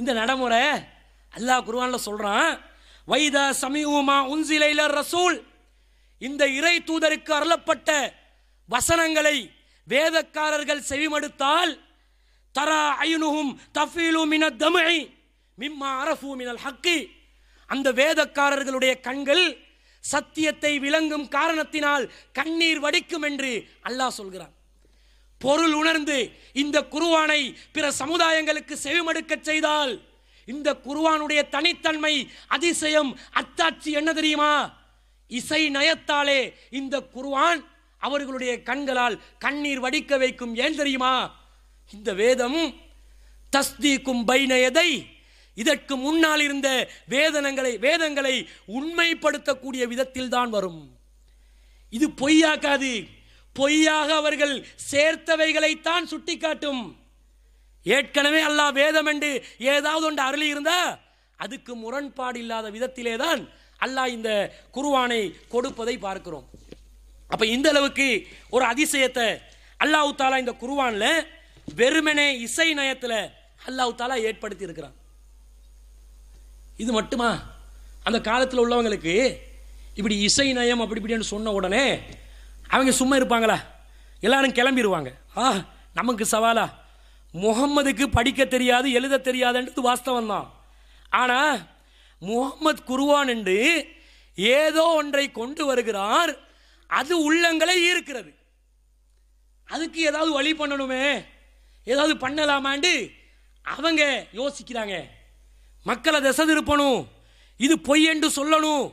இந்த நடைமுறை அல்லாஹ் குருவானில் சொல்கிறான் வைத சமீபமா உன்சிலையில் ரசூல் இந்த இறை தூதருக்கு அருளப்பட்ட வசனங்களை வேதக்காரர்கள் செவிமடுத்தால் தரா ஐனுகும் தஃபீலு மின தமிழை மிம்மா அரஃபு மினல் ஹக்கி அந்த வேதக்காரர்களுடைய கண்கள் சத்தியத்தை விளங்கும் காரணத்தினால் கண்ணீர் வடிக்கும் என்று அல்லாஹ் சொல்கிறான் பொருள் உணர்ந்து இந்த குருவானை பிற சமுதாயங்களுக்கு செவிமடுக்க செய்தால் இந்த குருவானுடைய தனித்தன்மை அதிசயம் அத்தாட்சி என்ன தெரியுமா இசை நயத்தாலே இந்த குருவான் அவர்களுடைய கண்களால் கண்ணீர் வடிக்க வைக்கும் ஏன் தெரியுமா இந்த வேதம் தஸ்தீக்கும் பைனயதை இதற்கு முன்னால் இருந்த வேதனங்களை வேதங்களை உண்மைப்படுத்தக்கூடிய விதத்தில் தான் வரும் இது பொய்யாக்காது பொய்யாக அவர்கள் சேர்த்தவைகளைத்தான் சுட்டிக்காட்டும் ஏற்கனவே அல்லாஹ் வேதம் என்று ஏதாவது ஒன்று அருளி இருந்தா அதுக்கு முரண்பாடு இல்லாத விதத்திலே தான் அல்லாஹ் இந்த குருவானை கொடுப்பதை பார்க்கிறோம் அப்ப இந்த அளவுக்கு ஒரு அதிசயத்தை அல்லாஹு தாலா இந்த குருவானில் வெறுமனே இசை நயத்தில் அல்லாஹு தாலா ஏற்படுத்தி இருக்கிறான் இது மட்டுமா அந்த காலத்தில் உள்ளவங்களுக்கு இப்படி இசை நயம் அப்படி இப்படின்னு சொன்ன உடனே அவங்க சும்மா இருப்பாங்களா எல்லாரும் கிளம்பிடுவாங்க ஆ நமக்கு சவாலா முகம்மதுக்கு படிக்க தெரியாது எழுத தெரியாதுன்றது வாஸ்தவம் தான் ஆனால் முகம்மது குருவான் என்று ஏதோ ஒன்றை கொண்டு வருகிறார் அது உள்ளங்களை ஈர்க்கிறது அதுக்கு ஏதாவது வழி பண்ணணுமே ஏதாவது பண்ணலாமாண்டு அவங்க யோசிக்கிறாங்க மக்களை திசை திருப்பணும் இது பொய் என்று சொல்லணும்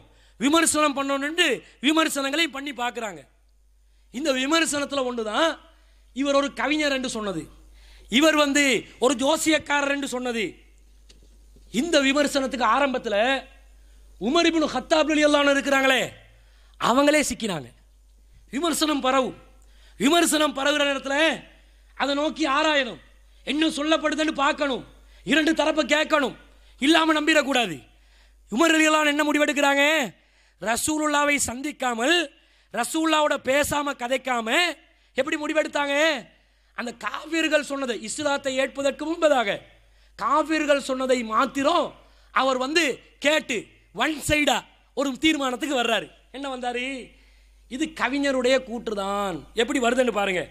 விமர்சனம் பண்ணணும்னு விமர்சனங்களையும் பண்ணி பார்க்குறாங்க இந்த விமர்சனத்தில் ஒன்று தான் இவர் ஒரு கவிஞர் என்று சொன்னது இவர் வந்து ஒரு ஜோசியக்காரர் என்று சொன்னது இந்த விமர்சனத்துக்கு ஆரம்பத்தில் உமரிபுன் ஹத்தாபுலி எல்லாம் இருக்கிறாங்களே அவங்களே சிக்கினாங்க விமர்சனம் பரவும் விமர்சனம் பரவுகிற நேரத்தில் அதை நோக்கி ஆராயணும் என்ன சொல்லப்படுதுன்னு பார்க்கணும் இரண்டு தரப்பை கேட்கணும் இல்லாமல் நம்பிடக்கூடாது உமர் என்ன முடிவெடுக்கிறாங்க ரசூலுல்லாவை சந்திக்காமல் ரசூல்லாவோட பேசாம கதைக்காம எப்படி முடிவெடுத்தாங்க அந்த காவிர்கள் சொன்னதை இஸ்லாத்தை ஏற்பதற்கு முன்பதாக காவிர்கள் சொன்னதை மாத்திரம் அவர் வந்து கேட்டு ஒன் சைடா ஒரு தீர்மானத்துக்கு வர்றாரு என்ன வந்தாரு இது கவிஞருடைய கூற்று தான் எப்படி வருதுன்னு பாருங்க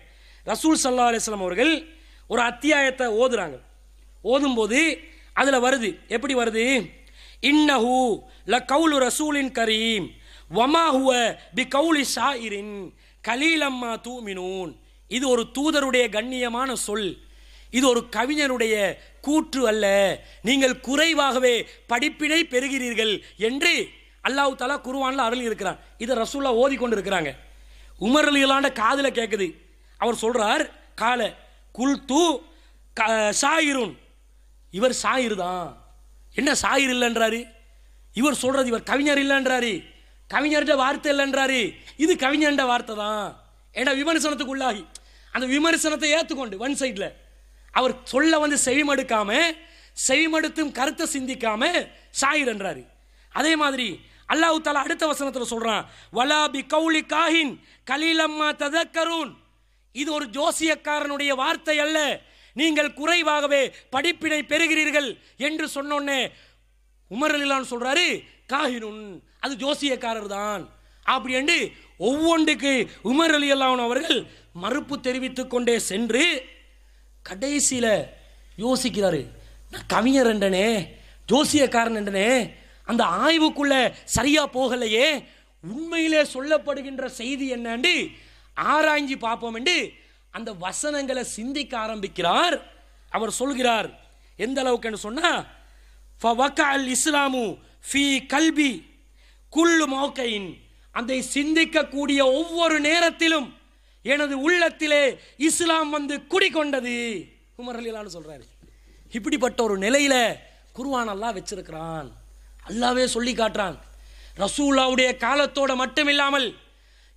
ரசூல் சல்லா அலிஸ்லாம் அவர்கள் ஒரு அத்தியாயத்தை ஓதுறாங்க ஓதும்போது அதில் வருது எப்படி வருது இன்னஹு ல கவுலு ரசூலின் கரீம் வமாஹுவ பி கவுலி ஷாயிரின் கலீலம்மா தூமினூன் இது ஒரு தூதருடைய கண்ணியமான சொல் இது ஒரு கவிஞனுடைய கூற்று அல்ல நீங்கள் குறைவாகவே படிப்பினை பெறுகிறீர்கள் என்று அல்லாஹு தலா குருவான்ல அருள் இருக்கிறான் இதை ரசூல்லா ஓதி கொண்டு இருக்கிறாங்க உமர் அலிகளாண்ட காதில் கேட்குது அவர் சொல்றார் கால குல் தூ ஷாயிரும் இவர் சாயிர் தான் என்ன சாயிர் இல்லைன்றாரு இவர் சொல்கிறது இவர் கவிஞர் இல்லைன்றாரு கவிஞர்கிட்ட வார்த்தை இல்லைன்றாரு இது கவிஞர்கிட்ட வார்த்தை தான் ஏன்னா விமர்சனத்துக்கு உள்ளாகி அந்த விமர்சனத்தை ஏற்றுக்கொண்டு ஒன் சைடில் அவர் சொல்ல வந்து செவிமடுக்காம செவிமடுத்தும் கருத்தை சிந்திக்காம சாயிர் என்றாரு அதே மாதிரி அல்லாஹு தாலா அடுத்த வசனத்தில் சொல்கிறான் வலாபி பி கவுலி காஹின் கலீலம்மா ததக்கரூன் இது ஒரு ஜோசியக்காரனுடைய வார்த்தை அல்ல நீங்கள் குறைவாகவே படிப்பினை பெறுகிறீர்கள் என்று சொன்னோன்னே உமர் அலிலான் சொல்கிறாரு காஹினுன் அது ஜோசியக்காரர் தான் அப்படி என்று ஒவ்வொன்றுக்கு உமர் அலி அல்லான் அவர்கள் மறுப்பு தெரிவித்து கொண்டே சென்று கடைசியில் யோசிக்கிறாரு நான் கவிஞர் என்றனே ஜோசியக்காரன் என்றனே அந்த ஆய்வுக்குள்ள சரியாக போகலையே உண்மையிலே சொல்லப்படுகின்ற செய்தி என்னன்னு ஆராய்ஞ்சி பார்ப்போம் என்று அந்த வசனங்களை சிந்திக்க ஆரம்பிக்கிறார் அவர் சொல்கிறார் எந்த அளவுக்குன்னு சொன்னால் இஸ்லாமு ஃபி கல்வி குள்ளு மௌக்கையின் அதை சிந்திக்கக்கூடிய ஒவ்வொரு நேரத்திலும் எனது உள்ளத்திலே இஸ்லாம் வந்து குடிக்கொண்டது உமர் அலிலான்னு சொல்கிறாரு இப்படிப்பட்ட ஒரு நிலையில் குருவான் அல்லா வச்சிருக்கிறான் அல்லாவே சொல்லி காட்டுறான் ரசூலாவுடைய காலத்தோட மட்டும் இல்லாமல்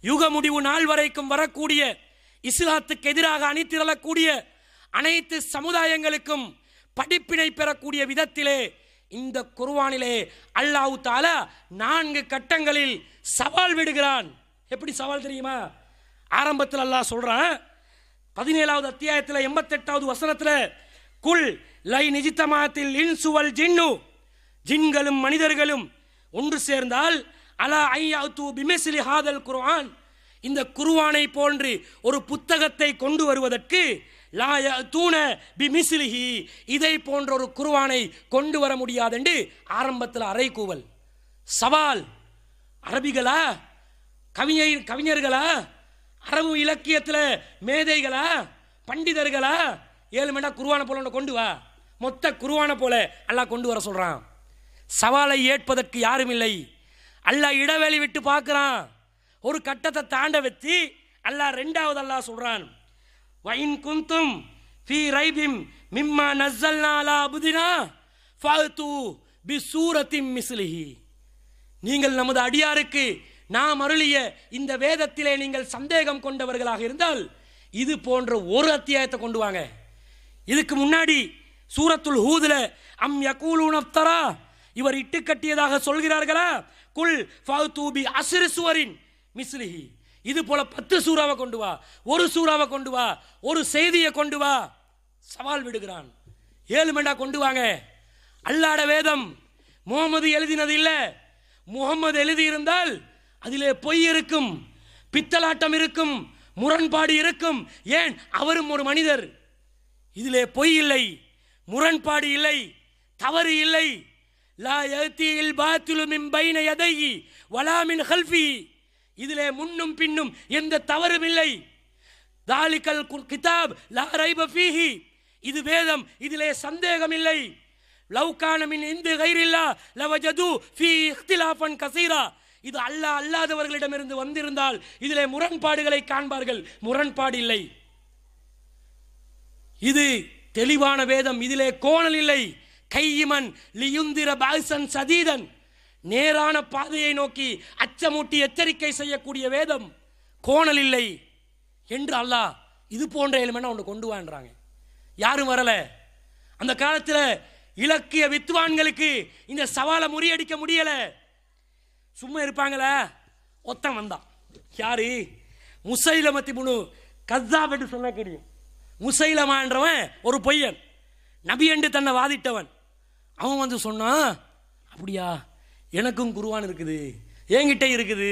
யுக முடிவு நாள் வரைக்கும் வரக்கூடிய இஸ்லாத்துக்கு எதிராக அணிதிரளக்கூடிய அனைத்து சமுதாயங்களுக்கும் படிப்பினை பெறக்கூடிய விதத்திலே இந்த குர்வானிலே அல்லாஹு தாலா நான்கு கட்டங்களில் சவால் விடுகிறான் எப்படி சவால் தெரியுமா ஆரம்பத்தில் அல்லாஹ் சொல்றான் பதினேழாவது அத்தியாயத்தில் எண்பத்தெட்டாவது வசனத்தில் குல் லை நிஜித்தமாத்தில் இன்சுவல் ஜின்னு ஜின்களும் மனிதர்களும் ஒன்று சேர்ந்தால் அலா ஐயா பிமிசிலி ஹாதல் குர்ஆன் இந்த குருவானை போன்று ஒரு புத்தகத்தை கொண்டு வருவதற்கு லாய தூண பிமிசிலிஹி இதை போன்ற ஒரு குருவானை கொண்டு வர முடியாது என்று ஆரம்பத்தில் அறைகூவல் சவால் அரபிகளா கவிஞர் கவிஞர்களா அரபு இலக்கியத்தில் மேதைகளா பண்டிதர்களா ஏழு குருவானை குருவான போல கொண்டு வா மொத்த குருவான போல அல்லா கொண்டு வர சொல்கிறான் சவாலை ஏற்பதற்கு யாரும் இல்லை அல்லாஹ் இடைவெளி விட்டு பார்க்குறான் ஒரு கட்டத்தை தாண்ட வச்சு அல்லாஹ் ரெண்டாவது அல்லாஹ் சொல்கிறான் வைன் குந்தும் ஃபி ரைபிம் மிம்மா நஸ்ஸல்னாலா அபுதினா ஃபாத்து பி சூரத்தின் மிஸ்லிஹி நீங்கள் நமது அடியாருக்கு நாம் அருளிய இந்த வேதத்திலே நீங்கள் சந்தேகம் கொண்டவர்களாக இருந்தால் இது போன்ற ஒரு அத்தியாயத்தை கொண்டு வாங்க இதுக்கு முன்னாடி சூரத்துல் ஹூதுல அம் யகூலுனப்தரா இவர் இட்டு கட்டியதாக சொல்கிறார்களா குல் ஃபாத்து பி அசிறு சுவரின் மிஸ்லிஹி இது போல பத்து சூறாவை கொண்டு வா ஒரு சூறாவை கொண்டு வா ஒரு செய்தியை கொண்டு வா சவால் விடுகிறான் ஏழு மெண்டா கொண்டு வாங்க அல்லாட வேதம் முகமது எழுதினது இல்லை முகமது எழுதியிருந்தால் அதிலே பொய் இருக்கும் பித்தலாட்டம் இருக்கும் முரண்பாடு இருக்கும் ஏன் அவரும் ஒரு மனிதர் இதிலே பொய் இல்லை முரண்பாடு இல்லை தவறு இல்லை லா எழுத்தியில் பாத்திலும் பைன எதை வலாமின் ஹல்ஃபி இதில் முன்னும் பின்னும் எந்த தவறும் இல்லை தாலிக்கல் கிதாப் லா ரைப ஃபீஹி இது வேதம் இதிலே சந்தேகம் இல்லை லவ்கான இந்து கைரில்லா லவஜது ஃபீ இஹ்திலாஃபன் கசீரா இது அல்லாஹ் அல்லாதவர்களிடமிருந்து வந்திருந்தால் இதிலே முரண்பாடுகளை காண்பார்கள் முரண்பாடு இல்லை இது தெளிவான வேதம் இதிலே கோணல் இல்லை கையிமன் லியுந்திர பாய்சன் சதீதன் நேரான பாதையை நோக்கி அச்சமூட்டி எச்சரிக்கை செய்யக்கூடிய வேதம் கோணல் இல்லை என்று அல்லாஹ் இது போன்ற எலுமென ஒன்று கொண்டு வான்றாங்க யாரும் வரல அந்த காலத்தில் இலக்கிய வித்வான்களுக்கு இந்த சவாலை முறியடிக்க முடியல சும்மா இருப்பாங்களே ஒத்தன் வந்தான் யாரு முசைலமத்தி முனு கத்தாப் பெற்று சொன்ன தெரியும் முசைலமான்றவன் ஒரு பொய்யன் நபி என்று தன்னை வாதிட்டவன் அவன் வந்து சொன்னான் அப்படியா எனக்கும் குருவான் இருக்குது என்கிட்ட இருக்குது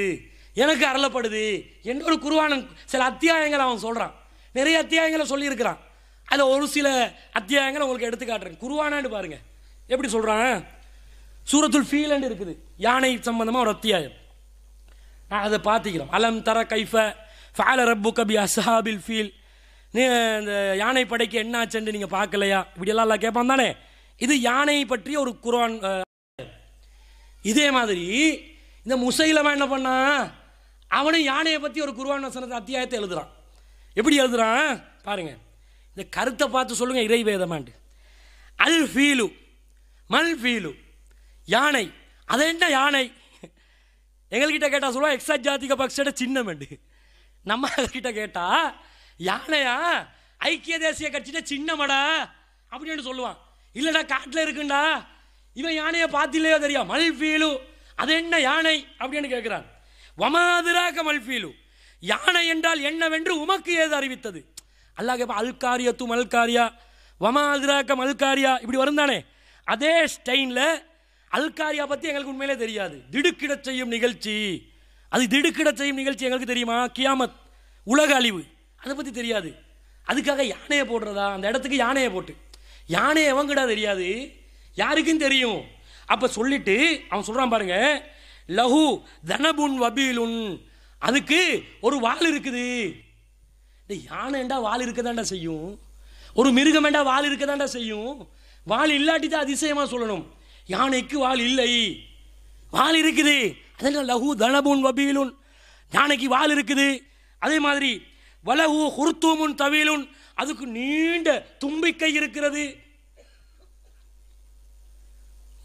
எனக்கு அருளப்படுது என்னோட குருவானன் சில அத்தியாயங்களை அவன் சொல்கிறான் நிறைய அத்தியாயங்களை சொல்லியிருக்கிறான் அதில் ஒரு சில அத்தியாயங்களை உங்களுக்கு எடுத்து காட்டுறேன் குருவானான்னு பாருங்கள் எப்படி சொல்கிறான் சூரத்துல் ஃபீலண்ட் இருக்குது யானை சம்பந்தமாக ஒரு அத்தியாயம் நான் அதை பார்த்துக்கிறோம் அலம் தர கைஃப ஃபால ரப்பு கபி அசாபில் ஃபீல் நீ இந்த யானை படைக்கு என்னாச்சுன்னு நீங்கள் பார்க்கலையா இப்படியெல்லாம் எல்லாம் கேட்பான் தானே இது யானை பற்றிய ஒரு குரான் இதே மாதிரி இந்த முசைலமா என்ன பண்ணான் அவனும் யானையை பற்றி ஒரு குருவான் வசனத்தை அத்தியாயத்தை எழுதுறான் எப்படி எழுதுறான் பாருங்க இந்த கருத்தை பார்த்து சொல்லுங்க இறைவேதமாண்டு அல் ஃபீலு மல் ஃபீலு யானை அது என்ன யானை எங்கள்கிட்ட கேட்டால் சொல்லுவோம் எக்ஸா ஜாதிக பக்ஷோட சின்னமெண்டு நம்ம கிட்ட கேட்டால் யானையா ஐக்கிய தேசிய கட்சியிட்ட சின்னமடா அப்படின்னு சொல்லுவான் இல்லைடா காட்டில் இருக்குண்டா இவன் யானையை பார்த்தில்லையோ தெரியும் மல்ஃபீலு அது என்ன யானை அப்படின்னு கேட்கிறான் வமாதிராக மல்ஃபீலு யானை என்றால் என்னவென்று உமக்கு ஏது அறிவித்தது அல்லாஹ் கேப்பா அல்காரியா தும் அல்காரியா வமாதிராக மல்காரியா இப்படி வரும் தானே அதே ஸ்டைனில் அல்காரியா பற்றி எங்களுக்கு உண்மையிலே தெரியாது திடுக்கிட செய்யும் நிகழ்ச்சி அது திடுக்கிட செய்யும் நிகழ்ச்சி எங்களுக்கு தெரியுமா கியாமத் உலக அழிவு அதை பற்றி தெரியாது அதுக்காக யானையை போடுறதா அந்த இடத்துக்கு யானையை போட்டு யானையை எவங்கடா தெரியாது யாருக்கும் தெரியும் அப்போ சொல்லிட்டு அவன் சொல்கிறான் பாருங்க லஹு தனபுன் வபீலுன் அதுக்கு ஒரு வால் இருக்குது இந்த யானைண்டா வால் இருக்கதாண்டா செய்யும் ஒரு மிருகமேண்டா வால் இருக்கதாண்டா செய்யும் வால் இல்லாட்டி தான் அதிசயமாக சொல்லணும் யானைக்கு வால் இல்லை வால் இருக்குது அதனால லஹு தனபுன் வபீலுன் யானைக்கு வால் இருக்குது அதே மாதிரி வலகு குருத்தூமுன் தவிலுன் அதுக்கு நீண்ட தும்பிக்கை இருக்கிறது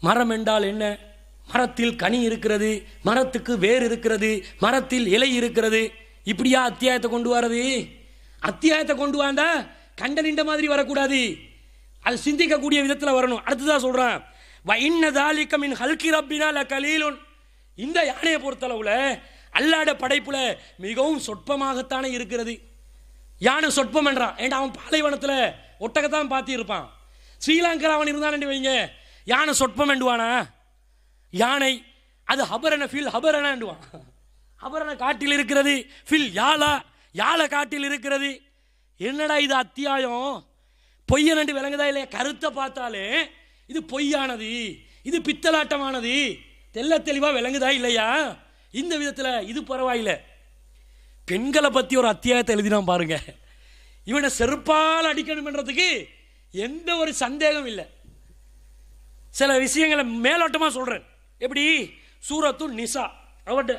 மரம் என்றால் என்ன மரத்தில் கனி இருக்கிறது மரத்துக்கு வேர் இருக்கிறது மரத்தில் இலை இருக்கிறது இப்படியா அத்தியாயத்தை கொண்டு வரது அத்தியாயத்தை கொண்டு வந்தா கண்ட நின்ற மாதிரி வரக்கூடாது அது சிந்திக்கக்கூடிய விதத்தில் வரணும் அடுத்ததாக சொல்கிறேன் இன்னதாலிக்க மின் ஹல்கி ரப்பினால் கலீலுன் இந்த யானையை பொறுத்தளவில் அல்லாட படைப்பில் மிகவும் சொற்பமாகத்தானே இருக்கிறது யானை சொற்பம் என்றான் ஏன்டா அவன் பாலைவனத்தில் ஒட்டகத்தான் பார்த்து பார்த்திருப்பான் ஸ்ரீலங்கா அவன் இருந்தான் வைங்க யானை சொற்பம் வேண்டுவானா யானை அது ஹபரன ஃபில் ஹபரனாண்டுவான் ஹபரன காட்டில் இருக்கிறது ஃபில் யாழா யாழை காட்டில் இருக்கிறது என்னடா இது அத்தியாயம் நண்டு விளங்குதா இல்லையா கருத்தை பார்த்தாலே இது பொய்யானது இது பித்தலாட்டமானது தெல்ல தெளிவாக விளங்குதா இல்லையா இந்த விதத்தில் இது பரவாயில்ல பெண்களை பற்றி ஒரு அத்தியாயத்தை எழுதினான் பாருங்க இவனை செருப்பால் அடிக்கணும்ன்றதுக்கு எந்த ஒரு சந்தேகம் இல்லை சில விஷயங்களை மேலோட்டமாக சொல்கிறேன் எப்படி சூரத்து நிசா அவட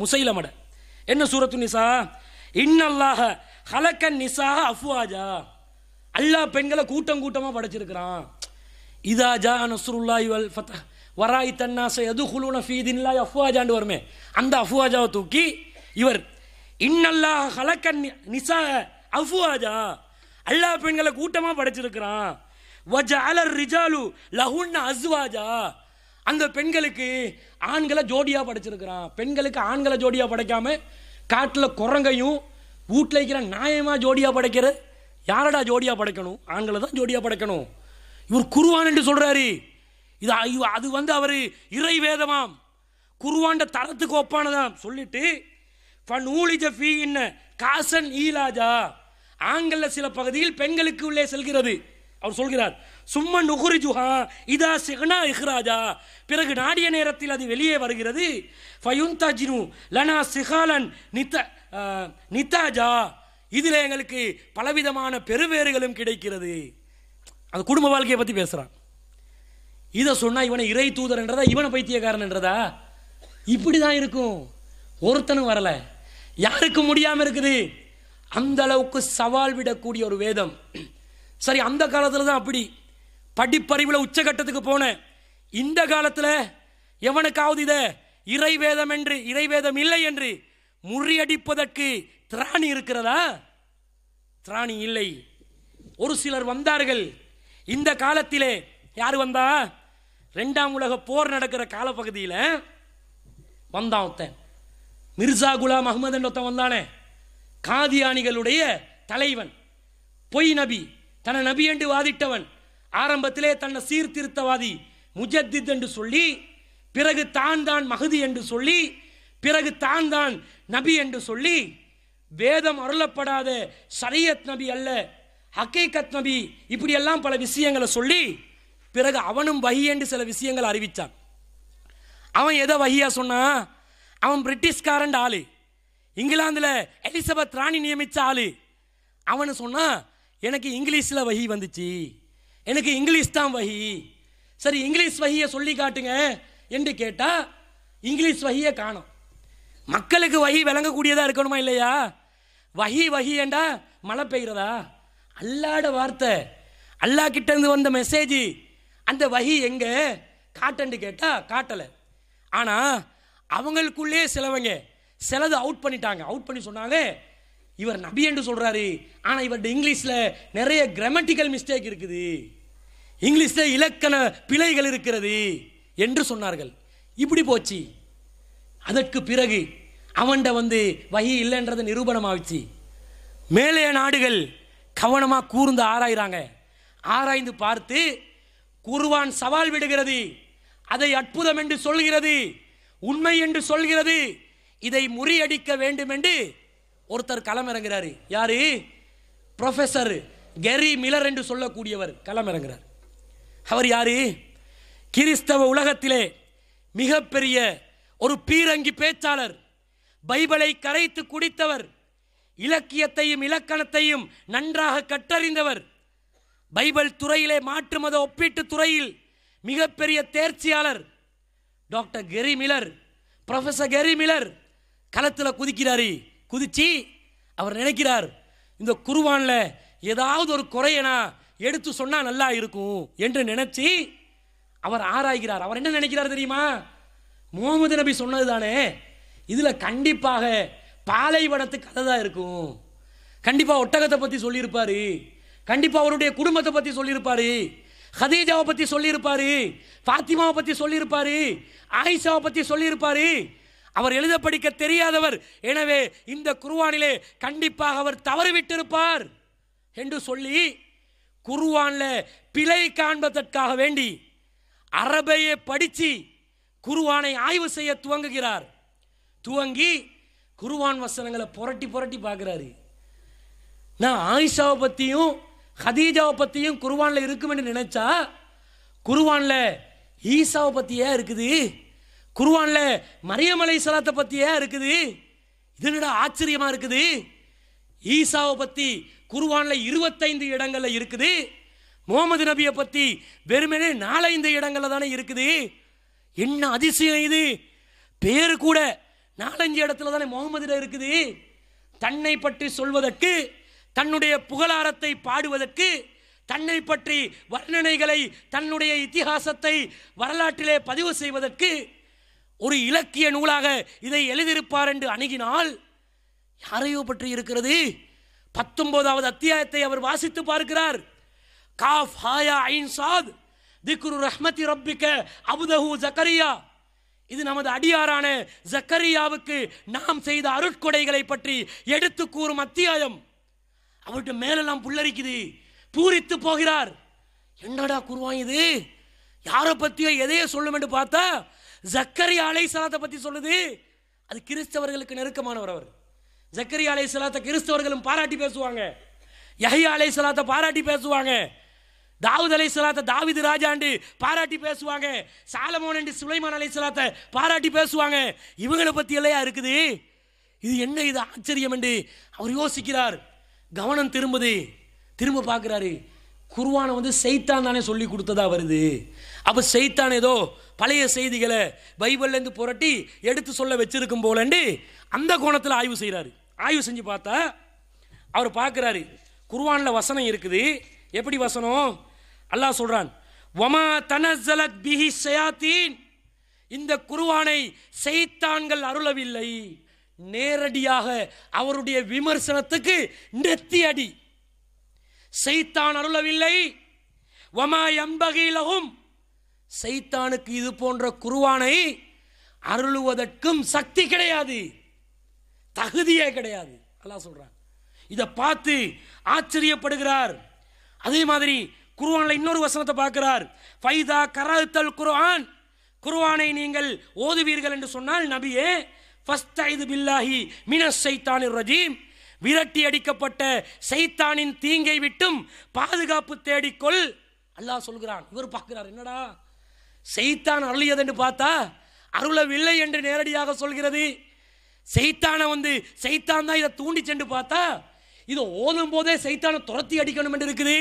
முசைலமட என்ன சூரத்து நிசா இன்னல்லாக ஹலக்கன் நிசாக அஃப்வாஜா அல்லா பெண்களை கூட்டம் கூட்டமாக படைச்சிருக்கிறான் இதா ஜா நஸ்ருல்லாய் வல் வராய் தன்னாச எது குழுன ஃபீதின்லாய் அஃப்வாஜாண்டு வருமே அந்த அஃபுவாஜாவை தூக்கி இவர் இன்னல்லாக ஹலக்கன் நிசா அஃப்வாஜா அல்லா பெண்களை கூட்டமாக படைச்சிருக்கிறான் ரிஜாலு லஹுன் அஸ்வாஜா அந்த பெண்களுக்கு ஆண்களை ஜோடியாக படைச்சிருக்கிறான் பெண்களுக்கு ஆண்களை ஜோடியாக படைக்காம காட்டில் குரங்கையும் வீட்டில் இருக்கிற நியாயமாக ஜோடியாக படைக்கிற யாரடா ஜோடியாக படைக்கணும் ஆண்களை தான் ஜோடியாக படைக்கணும் இவர் குருவான் என்று சொல்கிறாரு இது அது வந்து அவர் இறைவேதமாம் வேதமாம் குருவாண்ட தரத்துக்கு ஒப்பானதாம் சொல்லிட்டு ஃபன் ஊழிஜ ஃபீ இன்ன காசன் ஈலாஜா ஆண்களில் சில பகுதியில் பெண்களுக்கு உள்ளே செல்கிறது அவர் சொல்கிறார் சும்மா ஜுஹா இதா சிகனா இஹ்ராஜா பிறகு நாடிய நேரத்தில் அது வெளியே வருகிறது ஃபயுந்தாஜினு லனா சிஹாலன் நித்த நித்தாஜா இதில் எங்களுக்கு பலவிதமான பெருவேறுகளும் கிடைக்கிறது அது குடும்ப வாழ்க்கையை பற்றி பேசுகிறான் இதை சொன்னால் இவனை இறை என்றதா இவனை என்றதா இப்படி தான் இருக்கும் ஒருத்தனும் வரலை யாருக்கு முடியாமல் இருக்குது அந்த அளவுக்கு சவால் விடக்கூடிய ஒரு வேதம் சரி அந்த காலத்தில் தான் அப்படி படிப்பறிவில் உச்சகட்டத்துக்கு போனேன் இந்த காலத்தில் எவனுக்காவது இதை இறைவேதம் என்று இறைவேதம் இல்லை என்று முறியடிப்பதற்கு திராணி இருக்கிறதா திராணி இல்லை ஒரு சிலர் வந்தார்கள் இந்த காலத்திலே யார் வந்தா ரெண்டாம் உலக போர் நடக்கிற காலப்பகுதியில் வந்தான் ஒருத்தன் மிர்சா குலாம் அஹமது ஒருத்தன் வந்தானே காதியானிகளுடைய தலைவன் பொய் நபி தன்னை நபி என்று வாதிட்டவன் ஆரம்பத்திலே தன்னை சீர்திருத்தவாதி முஜத்தித் என்று சொல்லி பிறகு தான் தான் மகதி என்று சொல்லி பிறகு தான் தான் நபி என்று சொல்லி வேதம் அருளப்படாத சரியத் நபி அல்ல ஹக்கீகத் நபி இப்படியெல்லாம் பல விஷயங்களை சொல்லி பிறகு அவனும் வகி என்று சில விஷயங்களை அறிவித்தான் அவன் எதை வகியா சொன்னான் அவன் பிரிட்டிஷ்காரன் ஆளு இங்கிலாந்தில் எலிசபெத் ராணி நியமித்த ஆளு அவனு சொன்னான் எனக்கு இங்கிலீஷில் வகி வந்துச்சு எனக்கு இங்கிலீஷ் தான் வகி சரி இங்கிலீஷ் வகியை சொல்லி காட்டுங்க என்று கேட்டால் இங்கிலீஷ் வகியை காணும் மக்களுக்கு வகி விளங்கக்கூடியதாக இருக்கணுமா இல்லையா வகி வகி என்றா மழை பெய்கிறதா அல்லாட வார்த்தை அல்லா கிட்டேருந்து வந்த மெசேஜ் அந்த வகி எங்கே காட்டன்னு கேட்டால் காட்டலை ஆனால் அவங்களுக்குள்ளே சிலவங்க சிலது அவுட் பண்ணிட்டாங்க அவுட் பண்ணி சொன்னாங்க இவர் நபி என்று சொல்கிறாரு ஆனால் இவருடைய இங்கிலீஷில் நிறைய கிராமட்டிக்கல் மிஸ்டேக் இருக்குது இங்கிலீஷில் இலக்கண பிழைகள் இருக்கிறது என்று சொன்னார்கள் இப்படி போச்சு அதற்கு பிறகு அவன்கிட்ட வந்து வகி இல்லைன்றது நிரூபணமாகிச்சு மேலே நாடுகள் கவனமாக கூர்ந்து ஆராயிறாங்க ஆராய்ந்து பார்த்து குருவான் சவால் விடுகிறது அதை அற்புதம் என்று சொல்கிறது உண்மை என்று சொல்கிறது இதை முறியடிக்க வேண்டும் என்று ஒருத்தர் இறங்குறாரு யாரு ப்ரொஃபஸர் கெரி மிலர் என்று சொல்லக்கூடியவர் இறங்குறார் அவர் யாரு கிறிஸ்தவ உலகத்திலே மிகப்பெரிய ஒரு பீரங்கி பேச்சாளர் பைபிளை கரைத்து குடித்தவர் இலக்கியத்தையும் இலக்கணத்தையும் நன்றாக கட்டறிந்தவர் பைபிள் துறையிலே மாற்று மத ஒப்பீட்டு துறையில் மிகப்பெரிய தேர்ச்சியாளர் doctor Gary Miller professor Gary Miller களத்தில் குதிக்கிறாரு குதிச்சு அவர் நினைக்கிறார் இந்த குருவானில் ஏதாவது ஒரு குறையனா எடுத்து சொன்னால் நல்லா இருக்கும் என்று நினைச்சு அவர் ஆராய்கிறார் அவர் என்ன நினைக்கிறார் தெரியுமா முகமது நபி சொன்னது தானே இதில் கண்டிப்பாக பாலைவனத்து கதை தான் இருக்கும் கண்டிப்பாக ஒட்டகத்தை பற்றி சொல்லியிருப்பார் கண்டிப்பாக அவருடைய குடும்பத்தை பற்றி சொல்லியிருப்பார் ஹதீஜாவை பற்றி சொல்லியிருப்பார் ஃபாத்திமாவை பற்றி சொல்லியிருப்பார் ஆயிஷாவை பற்றி சொல்லியிருப்பார் அவர் எழுத படிக்க தெரியாதவர் எனவே இந்த குருவானிலே கண்டிப்பாக அவர் தவறிவிட்டிருப்பார் என்று சொல்லி குருவானில் பிழை காண்பதற்காக வேண்டி அரபையை படித்து குருவானை ஆய்வு செய்ய துவங்குகிறார் துவங்கி குருவான் வசனங்களை புரட்டி புரட்டி பார்க்குறாரு நான் ஆயிஷாவை பற்றியும் ஹதீஜாவை பற்றியும் குருவானில் இருக்கும் என்று நினச்சா குருவானில் ஈசாவை பற்றியே இருக்குது குருவானில் மரியமலை சலாத்தை பற்றியே இருக்குது இது என்னடா ஆச்சரியமாக இருக்குது ஈசாவை பற்றி குருவானில் இருபத்தைந்து இடங்களில் இருக்குது முகமது நபியை பற்றி வெறுமனே நாலஞ்சு இடங்களில் தானே இருக்குது என்ன அதிசயம் இது பேர் கூட நாலஞ்சு இடத்துல தானே முகமதுல இருக்குது தன்னை பற்றி சொல்வதற்கு தன்னுடைய புகழாரத்தை பாடுவதற்கு தன்னை பற்றி வர்ணனைகளை தன்னுடைய இத்திஹாசத்தை வரலாற்றிலே பதிவு செய்வதற்கு ஒரு இலக்கிய நூலாக இதை எழுதியிருப்பார் என்று அணுகினால் யாரையோ பற்றி இருக்கிறது பத்தொன்பதாவது அத்தியாயத்தை அவர் வாசித்து பார்க்கிறார் காஃப் ஹாயா ஐன் சாத் திக்ரு ரஹ்மதி ரப்பிக்க அபுதஹு ஜக்கரியா இது நமது அடியாரான ஜக்கரியாவுக்கு நாம் செய்த அருட்கொடைகளை பற்றி எடுத்து கூறும் அத்தியாயம் அவர்கிட்ட மேலெல்லாம் புல்லரிக்குது பூரித்து போகிறார் என்னடா கூறுவான் இது யாரை பற்றியோ எதையோ சொல்லும் என்று பார்த்தா ஜக்கரி அலை சலாத்தை பற்றி சொல்லுது அது கிறிஸ்தவர்களுக்கு நெருக்கமானவர் அவர் ஜக்கரி அலை சலாத்தை கிறிஸ்தவர்களும் பாராட்டி பேசுவாங்க யஹியா அலை சலாத்தை பாராட்டி பேசுவாங்க தாவூத் அலை சலாத்தை தாவிது ராஜாண்டு பாராட்டி பேசுவாங்க சாலமோன் என்று சுலைமான் அலை சலாத்தை பாராட்டி பேசுவாங்க இவங்களை பற்றி இல்லையா இருக்குது இது என்ன இது ஆச்சரியம் என்று அவர் யோசிக்கிறார் கவனம் திரும்புது திரும்ப பார்க்குறாரு குருவானை வந்து செய்தான் தானே சொல்லி கொடுத்ததா வருது அப்போ செய்தான் ஏதோ பழைய செய்திகளை பைபிள்லேருந்து புரட்டி எடுத்து சொல்ல வச்சிருக்கும் போலண்டு அந்த கோணத்தில் ஆய்வு செய்கிறாரு ஆய்வு செஞ்சு பார்த்தா அவர் பார்க்குறாரு குருவானில் வசனம் இருக்குது எப்படி வசனம் அல்லாஹ் சொல்கிறான் பிஹி சயாத்தீன் இந்த குருவானை செய்தான்கள் அருளவில்லை நேரடியாக அவருடைய விமர்சனத்துக்கு நெத்தி அடி செய்தான் அருளவில்லை வமா எம்பகிலகும் சைத்தானுக்கு இது போன்ற குருவானை அருளுவதற்கும் சக்தி கிடையாது தகுதியே கிடையாது அல்லா சொல்கிறான் இதை பார்த்து ஆச்சரியப்படுகிறார் அதே மாதிரி குருவானில் இன்னொரு வசனத்தை பார்க்கிறார் ஃபைதா கராத்தல் குருவான் குருவானை நீங்கள் ஓதுவீர்கள் என்று சொன்னால் நபியே ஃபஸ்ட் ஐது பில்லாஹி மினஸ் சைத்தானு ரஜீம் விரட்டி அடிக்கப்பட்ட சைத்தானின் தீங்கை விட்டும் பாதுகாப்பு தேடிக்கொள் அல்லாஹ் சொல்கிறான் இவர் பார்க்கிறார் என்னடா செய்தான் அருளியதுன்னு பார்த்தா அருளவில்லை என்று நேரடியாக சொல்கிறது செய்தானை வந்து செய்தான் தான் இதை தூண்டி சென்று பார்த்தா இதை ஓதும் போதே செய்தானை துரத்தி அடிக்கணும் என்று இருக்குது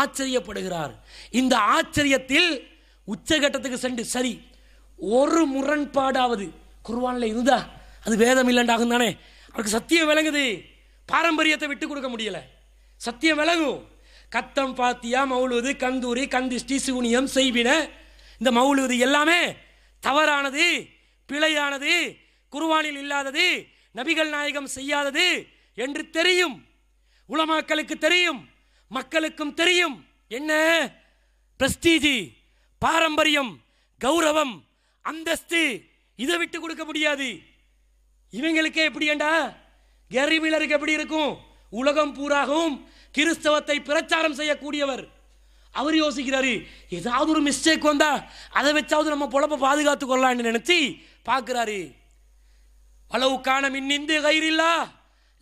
ஆச்சரியப்படுகிறார் இந்த ஆச்சரியத்தில் உச்சகட்டத்துக்கு சென்று சரி ஒரு முரண்பாடாவது குர்வானில் இருந்தா அது வேதம் இல்லைண்டாகும் தானே அவருக்கு சத்தியம் விளங்குது பாரம்பரியத்தை விட்டு கொடுக்க முடியல சத்தியம் விளங்கும் கத்தம் பாத்தியா மௌழுவது கந்தூரி கந்திஷ்டி சிவுனியம் செய்வின இந்த மௌழுவது எல்லாமே தவறானது பிழையானது குருவானில் இல்லாதது நபிகள் நாயகம் செய்யாதது என்று தெரியும் உலமாக்களுக்கு தெரியும் மக்களுக்கும் தெரியும் என்ன பிரஸ்டீஜி பாரம்பரியம் கௌரவம் அந்தஸ்து இதை விட்டு கொடுக்க முடியாது இவங்களுக்கே எப்படி ஏண்டா கேரி எப்படி இருக்கும் உலகம் பூராகவும் கிறிஸ்தவத்தை பிரச்சாரம் செய்யக்கூடியவர் அவர் யோசிக்கிறாரு ஏதாவது ஒரு மிஸ்டேக் வந்தா அதை வச்சாவது நம்ம பொழப்ப பாதுகாத்து கொள்ளலாம்னு நினச்சி பார்க்குறாரு அளவு காணம் இன்னிந்து கயிறில்லா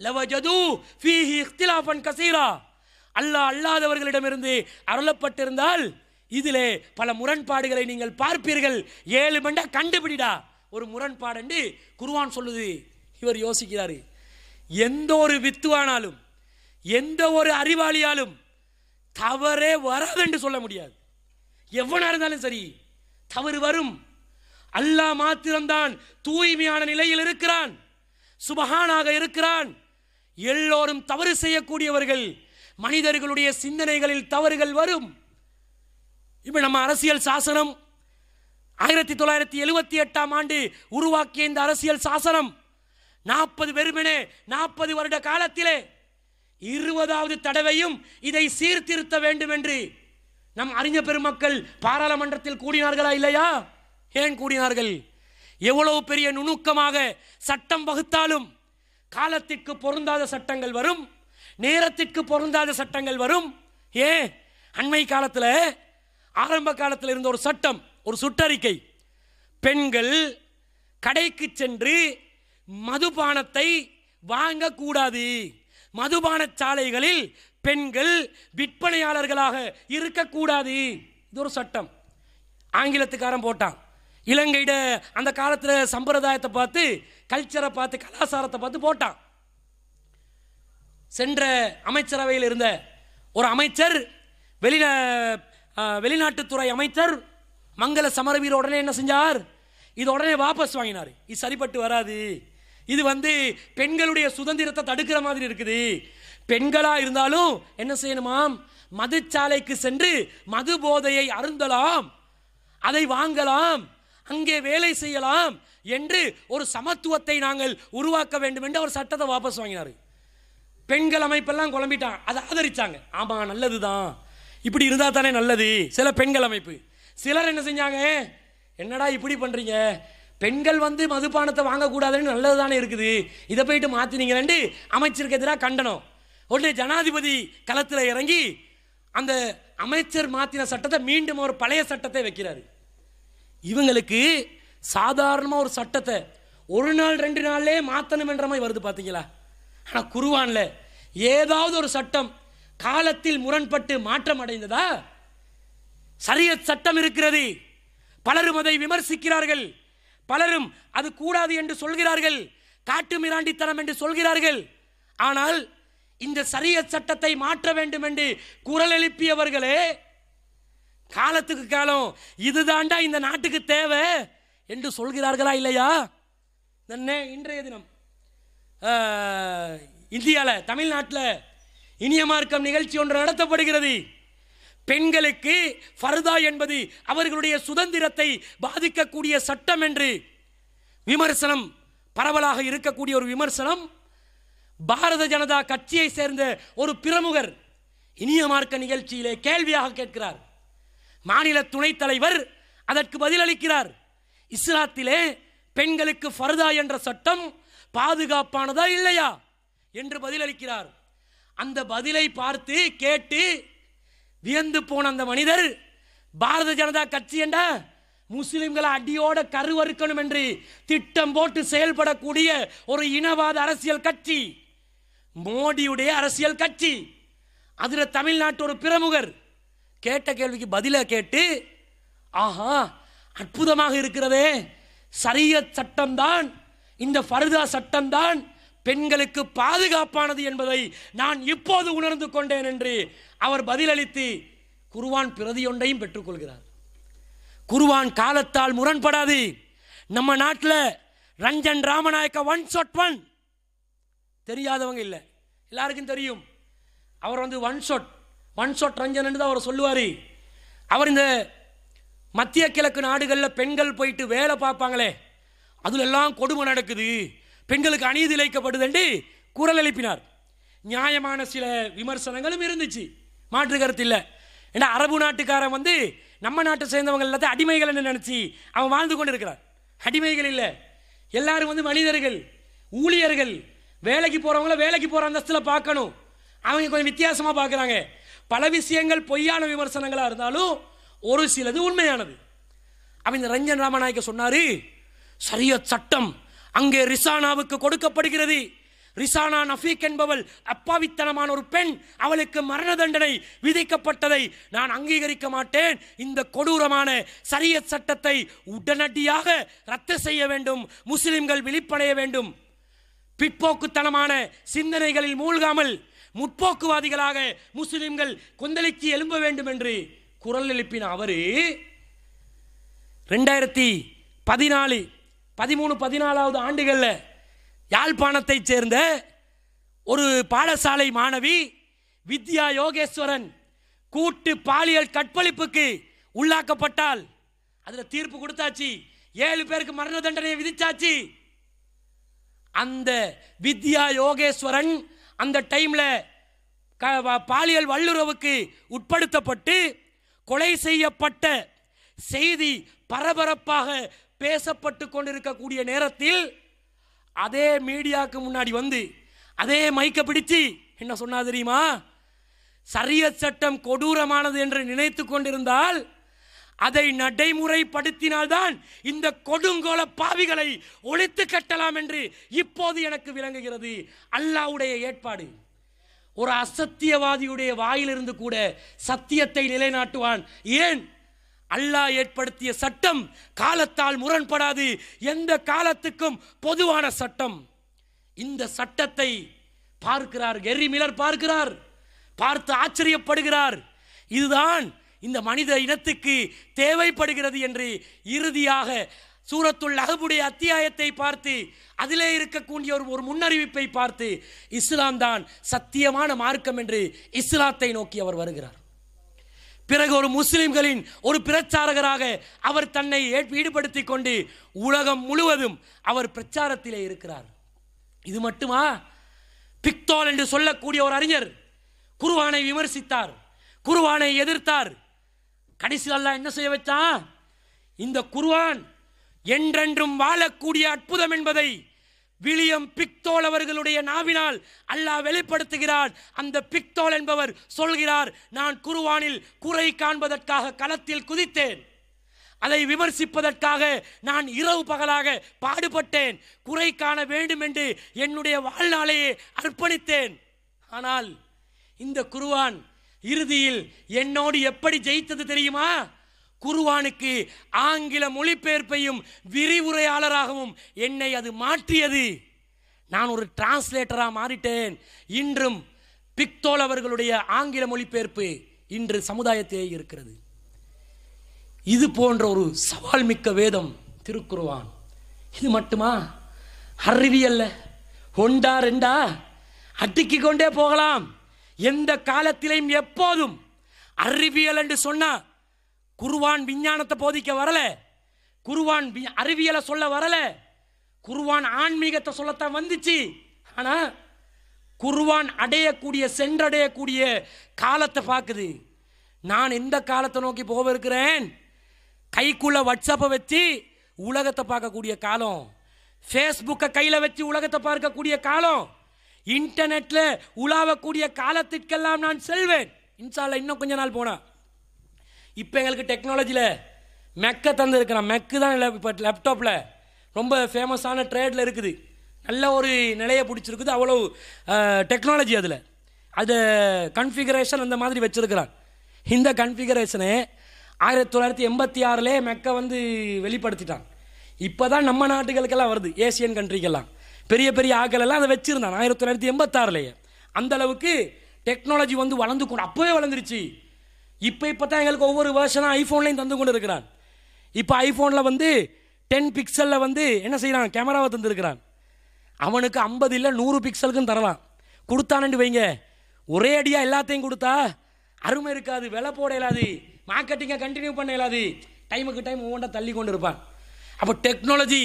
லவஜது ஃபீஹி இஃப்திலாஃபன் கசீரா அல்லாஹ் அல்லாதவர்களிடமிருந்து அருளப்பட்டிருந்தால் இதிலே பல முரண்பாடுகளை நீங்கள் பார்ப்பீர்கள் ஏழு மண்டா கண்டுபிடிடா ஒரு முரண்பாடு என்று குருவான் சொல்லுது இவர் யோசிக்கிறாரு எந்த ஒரு வித்துவானாலும் எந்த ஒரு அறிவாளியாலும் தவறே வராது என்று சொல்ல முடியாது எவ்வளோ இருந்தாலும் சரி தவறு வரும் அல்லாஹ் மாத்திரம்தான் தூய்மையான நிலையில் இருக்கிறான் சுபஹானாக இருக்கிறான் எல்லோரும் தவறு செய்யக்கூடியவர்கள் மனிதர்களுடைய சிந்தனைகளில் தவறுகள் வரும் இப்போ நம்ம அரசியல் சாசனம் ஆயிரத்தி தொள்ளாயிரத்தி எழுபத்தி எட்டாம் ஆண்டு உருவாக்கிய இந்த அரசியல் சாசனம் நாற்பது வெறுமனே நாற்பது வருட காலத்திலே இருபதாவது தடவையும் இதை சீர்திருத்த வேண்டும் என்று நம் அறிஞ பெருமக்கள் பாராளுமன்றத்தில் கூடினார்களா இல்லையா ஏன் கூடினார்கள் எவ்வளவு பெரிய நுணுக்கமாக சட்டம் வகுத்தாலும் காலத்திற்கு பொருந்தாத சட்டங்கள் வரும் நேரத்திற்கு பொருந்தாத சட்டங்கள் வரும் ஏன் அண்மை காலத்தில் ஆரம்ப காலத்தில் இருந்த ஒரு சட்டம் ஒரு சுற்றறிக்கை பெண்கள் கடைக்கு சென்று மதுபானத்தை வாங்கக்கூடாது மதுபான சாலைகளில் பெண்கள் விற்பனையாளர்களாக இருக்கக்கூடாது இது ஒரு சட்டம் ஆங்கிலத்துக்காரன் போட்டான் இலங்கையிட அந்த காலத்தில் சம்பிரதாயத்தை பார்த்து கல்ச்சரை பார்த்து கலாச்சாரத்தை பார்த்து போட்டான் சென்ற அமைச்சரவையில் இருந்த ஒரு அமைச்சர் வெளிநா வெளிநாட்டுத்துறை அமைச்சர் மங்கள சமரவீர் உடனே என்ன செஞ்சார் இது உடனே வாபஸ் வாங்கினார் இது சரிப்பட்டு வராது இது வந்து பெண்களுடைய சுதந்திரத்தை தடுக்கிற மாதிரி இருக்குது பெண்களாக இருந்தாலும் என்ன செய்யணுமாம் மதுச்சாலைக்கு சென்று மது போதையை அருந்தலாம் அதை வாங்கலாம் அங்கே வேலை செய்யலாம் என்று ஒரு சமத்துவத்தை நாங்கள் உருவாக்க வேண்டும் என்று அவர் சட்டத்தை வாபஸ் வாங்கினார் பெண்கள் அமைப்பெல்லாம் குழம்பிட்டான் அதை ஆதரித்தாங்க ஆமாம் நல்லது தான் இப்படி இருந்தால் தானே நல்லது சில பெண்கள் அமைப்பு சிலர் என்ன செஞ்சாங்க என்னடா இப்படி பண்ணுறீங்க பெண்கள் வந்து மதுபானத்தை வாங்கக்கூடாதுன்னு நல்லது தானே இருக்குது இதை போயிட்டு மாற்றினீங்களேண்டு அமைச்சருக்கு எதிராக கண்டனம் உடனே ஜனாதிபதி களத்தில் இறங்கி அந்த அமைச்சர் மாற்றின சட்டத்தை மீண்டும் ஒரு பழைய சட்டத்தை வைக்கிறாரு இவங்களுக்கு சாதாரணமாக ஒரு சட்டத்தை ஒரு நாள் ரெண்டு நாள்லே மாற்றணும் என்ற மாதிரி வருது பார்த்தீங்களா ஆனால் குருவானில் ஏதாவது ஒரு சட்டம் காலத்தில் முரண்பட்டு மாற்றம் அடைந்ததா சரியத் சட்டம் இருக்கிறது பலரும் அதை விமர்சிக்கிறார்கள் பலரும் அது கூடாது என்று சொல்கிறார்கள் காட்டு மிராண்டித்தனம் என்று சொல்கிறார்கள் ஆனால் இந்த சரிய சட்டத்தை மாற்ற வேண்டும் என்று குரல் எழுப்பியவர்களே காலத்துக்கு காலம் இதுதாண்டா இந்த நாட்டுக்கு தேவை என்று சொல்கிறார்களா இல்லையா இன்றைய தினம் இந்தியாவில் தமிழ்நாட்டில் இனிய மார்க்கம் நிகழ்ச்சி ஒன்று நடத்தப்படுகிறது பெண்களுக்கு ஃபர்தா என்பது அவர்களுடைய சுதந்திரத்தை பாதிக்கக்கூடிய சட்டம் என்று விமர்சனம் பரவலாக இருக்கக்கூடிய ஒரு விமர்சனம் பாரத ஜனதா கட்சியை சேர்ந்த ஒரு பிரமுகர் இனிய மார்க்க நிகழ்ச்சியிலே கேள்வியாக கேட்கிறார் மாநில துணைத் தலைவர் அதற்கு பதிலளிக்கிறார் இஸ்லாத்திலே பெண்களுக்கு ஃபர்தா என்ற சட்டம் பாதுகாப்பானதா இல்லையா என்று பதிலளிக்கிறார் அந்த பதிலை பார்த்து கேட்டு வியந்து போன அந்த மனிதர் பாரத ஜனதா கட்சி என்ற முஸ்லிம்களை அடியோட கருவறுக்கணும் என்று திட்டம் போட்டு செயல்படக்கூடிய ஒரு இனவாத அரசியல் கட்சி மோடியுடைய அரசியல் கட்சி அதில் தமிழ்நாட்டு ஒரு பிரமுகர் கேட்ட கேள்விக்கு பதில கேட்டு ஆஹா அற்புதமாக இருக்கிறதே சரிய சட்டம்தான் இந்த ஃபருதா சட்டம்தான் பெண்களுக்கு பாதுகாப்பானது என்பதை நான் இப்போது உணர்ந்து கொண்டேன் என்று அவர் பதிலளித்து குருவான் பிரதியொன்றையும் பெற்றுக்கொள்கிறார் குருவான் காலத்தால் முரண்படாது நம்ம நாட்டில் Ranjan Ramanayake one shot one தெரியாதவங்க இல்லை எல்லாருக்கும் தெரியும் அவர் வந்து one shot one shot Ranjan தான் அவர் சொல்லுவார் அவர் இந்த மத்திய கிழக்கு நாடுகளில் பெண்கள் போயிட்டு வேலை பார்ப்பாங்களே அதுலெல்லாம் கொடுமை நடக்குது பெண்களுக்கு அநீதி இழைக்கப்படுது என்று குரல் எழுப்பினார் நியாயமான சில விமர்சனங்களும் இருந்துச்சு மாற்று கருத்து இல்லை ஏன்னா அரபு நாட்டுக்காரன் வந்து நம்ம நாட்டை சேர்ந்தவங்க எல்லாத்தையும் அடிமைகள் என்று நினச்சி அவன் வாழ்ந்து கொண்டு இருக்கிறார் அடிமைகள் இல்லை எல்லாரும் வந்து மனிதர்கள் ஊழியர்கள் வேலைக்கு போகிறவங்கள வேலைக்கு போகிற அந்தஸ்தில் பார்க்கணும் அவங்க கொஞ்சம் வித்தியாசமாக பார்க்குறாங்க பல விஷயங்கள் பொய்யான விமர்சனங்களாக இருந்தாலும் ஒரு சிலது உண்மையானது அப்படி இந்த ரஞ்சன் ராமநாயக்க சொன்னார் சரிய சட்டம் அங்கே ரிசானாவுக்கு கொடுக்கப்படுகிறது ரிசானா நஃபீக் என்பவள் அப்பாவித்தனமான ஒரு பெண் அவளுக்கு மரண தண்டனை விதிக்கப்பட்டதை நான் அங்கீகரிக்க மாட்டேன் இந்த கொடூரமான சரிய சட்டத்தை உடனடியாக ரத்து செய்ய வேண்டும் முஸ்லிம்கள் விழிப்படைய வேண்டும் பிற்போக்குத்தனமான சிந்தனைகளில் மூழ்காமல் முற்போக்குவாதிகளாக முஸ்லிம்கள் கொந்தளிக்கு எழும்ப வேண்டும் என்று குரல் எழுப்பின அவரு ரெண்டாயிரத்தி பதினாலு பதிமூணு பதினாலாவது ஆண்டுகளில் யாழ்ப்பாணத்தைச் சேர்ந்த ஒரு பாடசாலை மாணவி வித்யா யோகேஸ்வரன் கூட்டு பாலியல் கற்பழிப்புக்கு உள்ளாக்கப்பட்டால் அதில் தீர்ப்பு கொடுத்தாச்சு ஏழு பேருக்கு மரண தண்டனையை விதிச்சாச்சு அந்த வித்யா யோகேஸ்வரன் அந்த டைமில் க பாலியல் வல்லுறவுக்கு உட்படுத்தப்பட்டு கொலை செய்யப்பட்ட செய்தி பரபரப்பாக பேசப்பட்டு கொண்டிருக்கக்கூடிய நேரத்தில் அதே மீடியாவுக்கு முன்னாடி வந்து அதே மைக்கை பிடிச்சு என்ன சொன்னா தெரியுமா சரியத் சட்டம் கொடூரமானது என்று நினைத்து கொண்டிருந்தால் அதை நடைமுறைப்படுத்தினால்தான் இந்த கொடுங்கோல பாவிகளை ஒழித்து கட்டலாம் என்று இப்போது எனக்கு விளங்குகிறது அல்லாவுடைய ஏற்பாடு ஒரு அசத்தியவாதியுடைய வாயிலிருந்து கூட சத்தியத்தை நிலைநாட்டுவான் ஏன் அல்லாஹ் ஏற்படுத்திய சட்டம் காலத்தால் முரண்படாது எந்த காலத்துக்கும் பொதுவான சட்டம் இந்த சட்டத்தை பார்க்கிறார் கெர்ரி மிலர் பார்க்கிறார் பார்த்து ஆச்சரியப்படுகிறார் இதுதான் இந்த மனித இனத்துக்கு தேவைப்படுகிறது என்று இறுதியாக சூரத்துள் அகபுடைய அத்தியாயத்தை பார்த்து அதிலே இருக்கக்கூடிய ஒரு ஒரு முன்னறிவிப்பை பார்த்து இஸ்லாம் தான் சத்தியமான மார்க்கம் என்று இஸ்லாத்தை நோக்கி அவர் வருகிறார் பிறகு ஒரு முஸ்லிம்களின் ஒரு பிரச்சாரகராக அவர் தன்னை ஈடுபடுத்தி கொண்டு உலகம் முழுவதும் அவர் பிரச்சாரத்திலே இருக்கிறார் இது மட்டுமா பிக்தோல் என்று சொல்லக்கூடிய ஒரு அறிஞர் குருவானை விமர்சித்தார் குருவானை எதிர்த்தார் கடைசி அல்லா என்ன செய்ய வச்சான் இந்த குருவான் என்றென்றும் வாழக்கூடிய அற்புதம் என்பதை விலியம் பிக்தோல் அவர்களுடைய நாவினால் அல்லாஹ் வெளிப்படுத்துகிறார் அந்த பிக்தோல் என்பவர் சொல்கிறார் நான் குருவானில் குறை காண்பதற்காக களத்தில் குதித்தேன் அதை விமர்சிப்பதற்காக நான் இரவு பகலாக பாடுபட்டேன் குறை காண வேண்டும் என்று என்னுடைய வாழ்நாளையே அர்ப்பணித்தேன் ஆனால் இந்த குருவான் இறுதியில் என்னோடு எப்படி ஜெயித்தது தெரியுமா குருவானுக்கு ஆங்கில மொழிபெயர்ப்பையும் விரிவுரையாளராகவும் என்னை அது மாற்றியது நான் ஒரு டிரான்ஸ்லேட்டராக மாறிட்டேன் இன்றும் பிக்தோல் அவர்களுடைய ஆங்கில மொழிபெயர்ப்பு இன்று சமுதாயத்திலே இருக்கிறது இது போன்ற ஒரு சவால் மிக்க வேதம் திருக்குருவான் இது மட்டுமா அறிவியல்ல ஒண்டா ரெண்டா அட்டிக்கு கொண்டே போகலாம் எந்த காலத்திலையும் எப்போதும் அறிவியல் என்று சொன்னால் குருவான் விஞ்ஞானத்தை போதிக்க வரல குருவான் அறிவியலை சொல்ல வரல குருவான் ஆன்மீகத்தை சொல்லத்தான் வந்துச்சு ஆனால் குருவான் அடையக்கூடிய சென்றடையக்கூடிய காலத்தை பார்க்குது நான் எந்த காலத்தை நோக்கி போக இருக்கிறேன் கைக்குள்ள வாட்ஸ்அப்பை வச்சு உலகத்தை பார்க்கக்கூடிய காலம் ஃபேஸ்புக்கை கையில் வச்சு உலகத்தை பார்க்கக்கூடிய காலம் இன்டர்நெட்டில் உலாவக்கூடிய காலத்திற்கெல்லாம் நான் செல்வேன் இன்சால இன்னும் கொஞ்ச நாள் போனால் இப்போ எங்களுக்கு டெக்னாலஜியில் மெக்கை தந்துருக்கிறான் மெக்கு தான் இப்போ லேப்டாப்பில் ரொம்ப ஃபேமஸான ட்ரேடில் இருக்குது நல்ல ஒரு நிலையை பிடிச்சிருக்குது அவ்வளோ டெக்னாலஜி அதில் அது கன்ஃபிகரேஷன் அந்த மாதிரி வச்சுருக்கிறான் இந்த கன்ஃபிகரேஷனு ஆயிரத்தி தொள்ளாயிரத்தி எண்பத்தி ஆறுலேயே மெக்கை வந்து வெளிப்படுத்திட்டான் இப்போ தான் நம்ம நாட்டுகளுக்கெல்லாம் வருது ஏசியன் கண்ட்ரிக்கெல்லாம் பெரிய பெரிய ஆக்களெல்லாம் அதை வச்சுருந்தான் ஆயிரத்தி தொள்ளாயிரத்தி எண்பத்தாறுலேயே அந்தளவுக்கு டெக்னாலஜி வந்து வளர்ந்து கூட அப்போவே வளர்ந்துருச்சு இப்போ இப்போ தான் எங்களுக்கு ஒவ்வொரு வேர்ஷனாக ஐஃபோன்லையும் தந்து கொண்டு இருக்கிறான் இப்போ ஐஃபோனில் வந்து டென் பிக்சலில் வந்து என்ன செய்கிறான் கேமராவை தந்துருக்கிறான் அவனுக்கு ஐம்பது இல்லை நூறு பிக்சலுக்கும் தரலாம் கொடுத்தானு வைங்க ஒரே அடியாக எல்லாத்தையும் கொடுத்தா அருமை இருக்காது விலை போட இயலாது மார்க்கெட்டிங்கை கண்டினியூ பண்ண இயலாது டைமுக்கு டைம் ஒவ்வொன்றா தள்ளி கொண்டு இருப்பான் அப்போ டெக்னாலஜி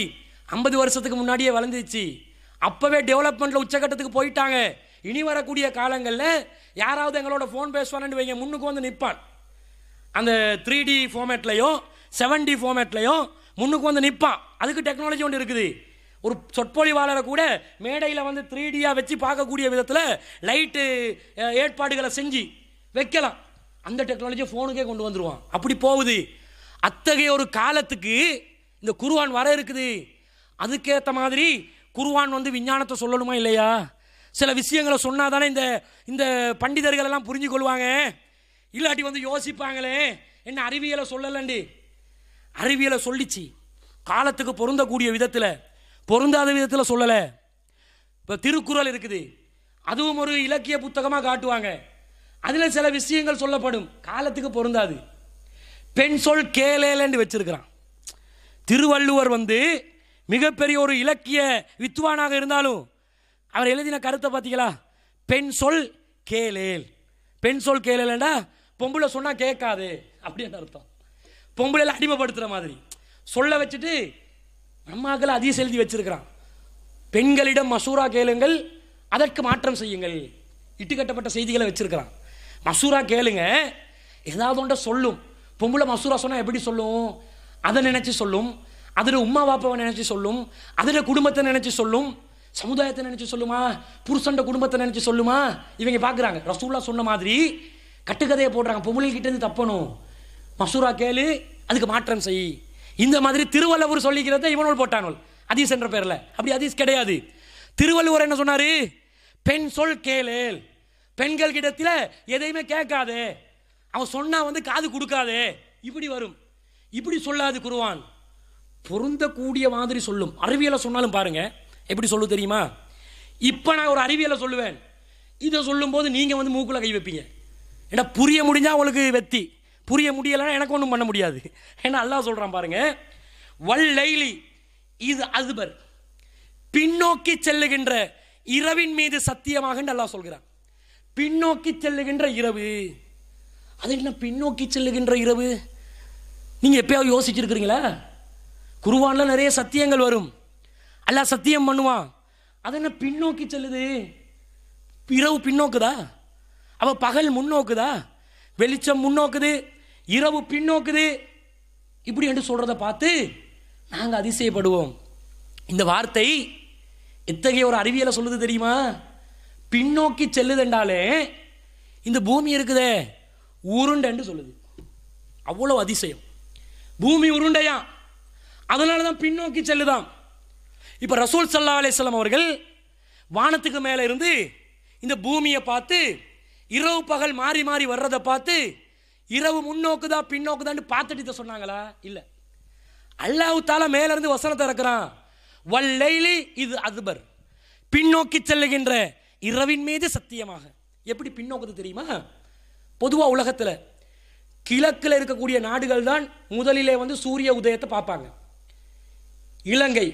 ஐம்பது வருஷத்துக்கு முன்னாடியே வளர்ந்துச்சு அப்போவே டெவலப்மெண்ட்டில் உச்சகட்டத்துக்கு போயிட்டாங்க இனி வரக்கூடிய காலங்களில் யாராவது எங்களோட ஃபோன் பேசுவான்னு வைங்க முன்னுக்கு வந்து நிற்பான் அந்த த்ரீ டி ஃபோமேட்லையும் செவன் டி ஃபோமேட்லையும் முன்னுக்கு வந்து நிற்பான் அதுக்கு டெக்னாலஜி ஒன்று இருக்குது ஒரு சொற்பொழிவாளரை கூட மேடையில் வந்து த்ரீ டியாக வச்சு பார்க்கக்கூடிய விதத்தில் லைட்டு ஏற்பாடுகளை செஞ்சு வைக்கலாம் அந்த டெக்னாலஜியை ஃபோனுக்கே கொண்டு வந்துடுவான் அப்படி போகுது அத்தகைய ஒரு காலத்துக்கு இந்த குருவான் வர இருக்குது அதுக்கேற்ற மாதிரி குருவான் வந்து விஞ்ஞானத்தை சொல்லணுமா இல்லையா சில விஷயங்களை சொன்னால் தானே இந்த இந்த பண்டிதர்கள் எல்லாம் புரிஞ்சு கொள்வாங்க இல்லாட்டி வந்து யோசிப்பாங்களே என்ன அறிவியலை சொல்லலண்டி அறிவியலை சொல்லிச்சு காலத்துக்கு பொருந்தக்கூடிய விதத்தில் பொருந்தாத விதத்தில் சொல்லலை இப்போ திருக்குறள் இருக்குது அதுவும் ஒரு இலக்கிய புத்தகமாக காட்டுவாங்க அதில் சில விஷயங்கள் சொல்லப்படும் காலத்துக்கு பொருந்தாது பெண் சொல் கேளேலன்னு வச்சிருக்கிறான் திருவள்ளுவர் வந்து மிகப்பெரிய ஒரு இலக்கிய வித்வானாக இருந்தாலும் அவர் எழுதின கருத்தை பார்த்தீங்களா பெண் சொல் கேளேல் பெண் சொல் கேளேலண்டா பொம்பளை சொன்னால் கேட்காது அப்படின்னு அர்த்தம் எல்லாம் அடிமைப்படுத்துகிற மாதிரி சொல்ல வச்சுட்டு அம்மாக்களை அதிக செலுத்தி வச்சிருக்கிறான் பெண்களிடம் மசூரா கேளுங்கள் அதற்கு மாற்றம் செய்யுங்கள் இட்டுக்கட்டப்பட்ட செய்திகளை வச்சிருக்கிறான் மசூரா கேளுங்க ஏதாவது ஒன்றை சொல்லும் பொம்பளை மசூரா சொன்னால் எப்படி சொல்லும் அதை நினச்சி சொல்லும் அதில் உமா பாப்பாவை நினச்சி சொல்லும் அதில் குடும்பத்தை நினச்சி சொல்லும் சமுதாயத்தை நினச்சி சொல்லுமா புருஷண்ட குடும்பத்தை நினச்சி சொல்லுமா இவங்க பார்க்குறாங்க ரசூல்லா சொன்ன மாதிரி கட்டுக்கதையை போடுறாங்க பொம்பளைகிட்டேருந்து தப்பணும் மசூரா கேளு அதுக்கு மாற்றம் செய் இந்த மாதிரி திருவள்ளுவர் சொல்லிக்கிறத இவனோடு போட்டானோல் அதீஸ் என்ற பேரில் அப்படி அதீஸ் கிடையாது திருவள்ளுவர் என்ன சொன்னார் பெண் சொல் கேளேல் பெண்கள் கிட்டத்தில் எதையுமே கேட்காதே அவன் சொன்னால் வந்து காது கொடுக்காதே இப்படி வரும் இப்படி சொல்லாது குருவான் பொருந்தக்கூடிய மாதிரி சொல்லும் அறிவியலை சொன்னாலும் பாருங்கள் எப்படி சொல்லு தெரியுமா இப்போ நான் ஒரு அறிவியலை சொல்லுவேன் இதை சொல்லும்போது நீங்கள் வந்து மூக்கில் கை வைப்பீங்க ஏன்னா புரிய முடிஞ்சால் உங்களுக்கு வெத்தி புரிய முடியலைன்னா எனக்கு ஒன்றும் பண்ண முடியாது ஏன்னா அல்லாஹ் சொல்கிறான் பாருங்கள் வல் லைலி இது அதுபர் பின்னோக்கி செல்லுகின்ற இரவின் மீது சத்தியமாக அல்லாஹ் சொல்கிறான் பின்னோக்கி செல்லுகின்ற இரவு அது என்ன பின்னோக்கி செல்லுகின்ற இரவு நீங்கள் எப்பயாவது யோசிச்சிருக்கிறீங்களா குருவானில் நிறைய சத்தியங்கள் வரும் எல்லாம் சத்தியம் பண்ணுவான் அது என்ன பின்னோக்கி செல்லுது இரவு பின்னோக்குதா அவ பகல் முன்னோக்குதா வெளிச்சம் முன்னோக்குது இரவு பின்னோக்குது இப்படி என்று சொல்கிறத பார்த்து நாங்கள் அதிசயப்படுவோம் இந்த வார்த்தை எத்தகைய ஒரு அறிவியலை சொல்லுது தெரியுமா பின்னோக்கி செல்லுதென்றாலே இந்த பூமி இருக்குதே உருண்டைன்னு சொல்லுது அவ்வளோ அதிசயம் பூமி உருண்டையா அதனால தான் பின்னோக்கி செல்லுதான் இப்போ ரசூல் சல்லா அலிஸ்லாம் அவர்கள் வானத்துக்கு மேலே இருந்து இந்த பூமியை பார்த்து இரவு பகல் மாறி மாறி வர்றதை பார்த்து இரவு முன்னோக்குதா பின்னோக்குதான்னு பார்த்துட்டு சொன்னாங்களா இல்லை அல்லாஹு தாலா மேலேருந்து வசனத்தை இறக்குறான் வல்லைலி இது அதுபர் பின்னோக்கி செல்லுகின்ற இரவின் மீது சத்தியமாக எப்படி பின்னோக்குது தெரியுமா பொதுவாக உலகத்தில் கிழக்கில் இருக்கக்கூடிய நாடுகள் தான் முதலிலே வந்து சூரிய உதயத்தை பார்ப்பாங்க இலங்கை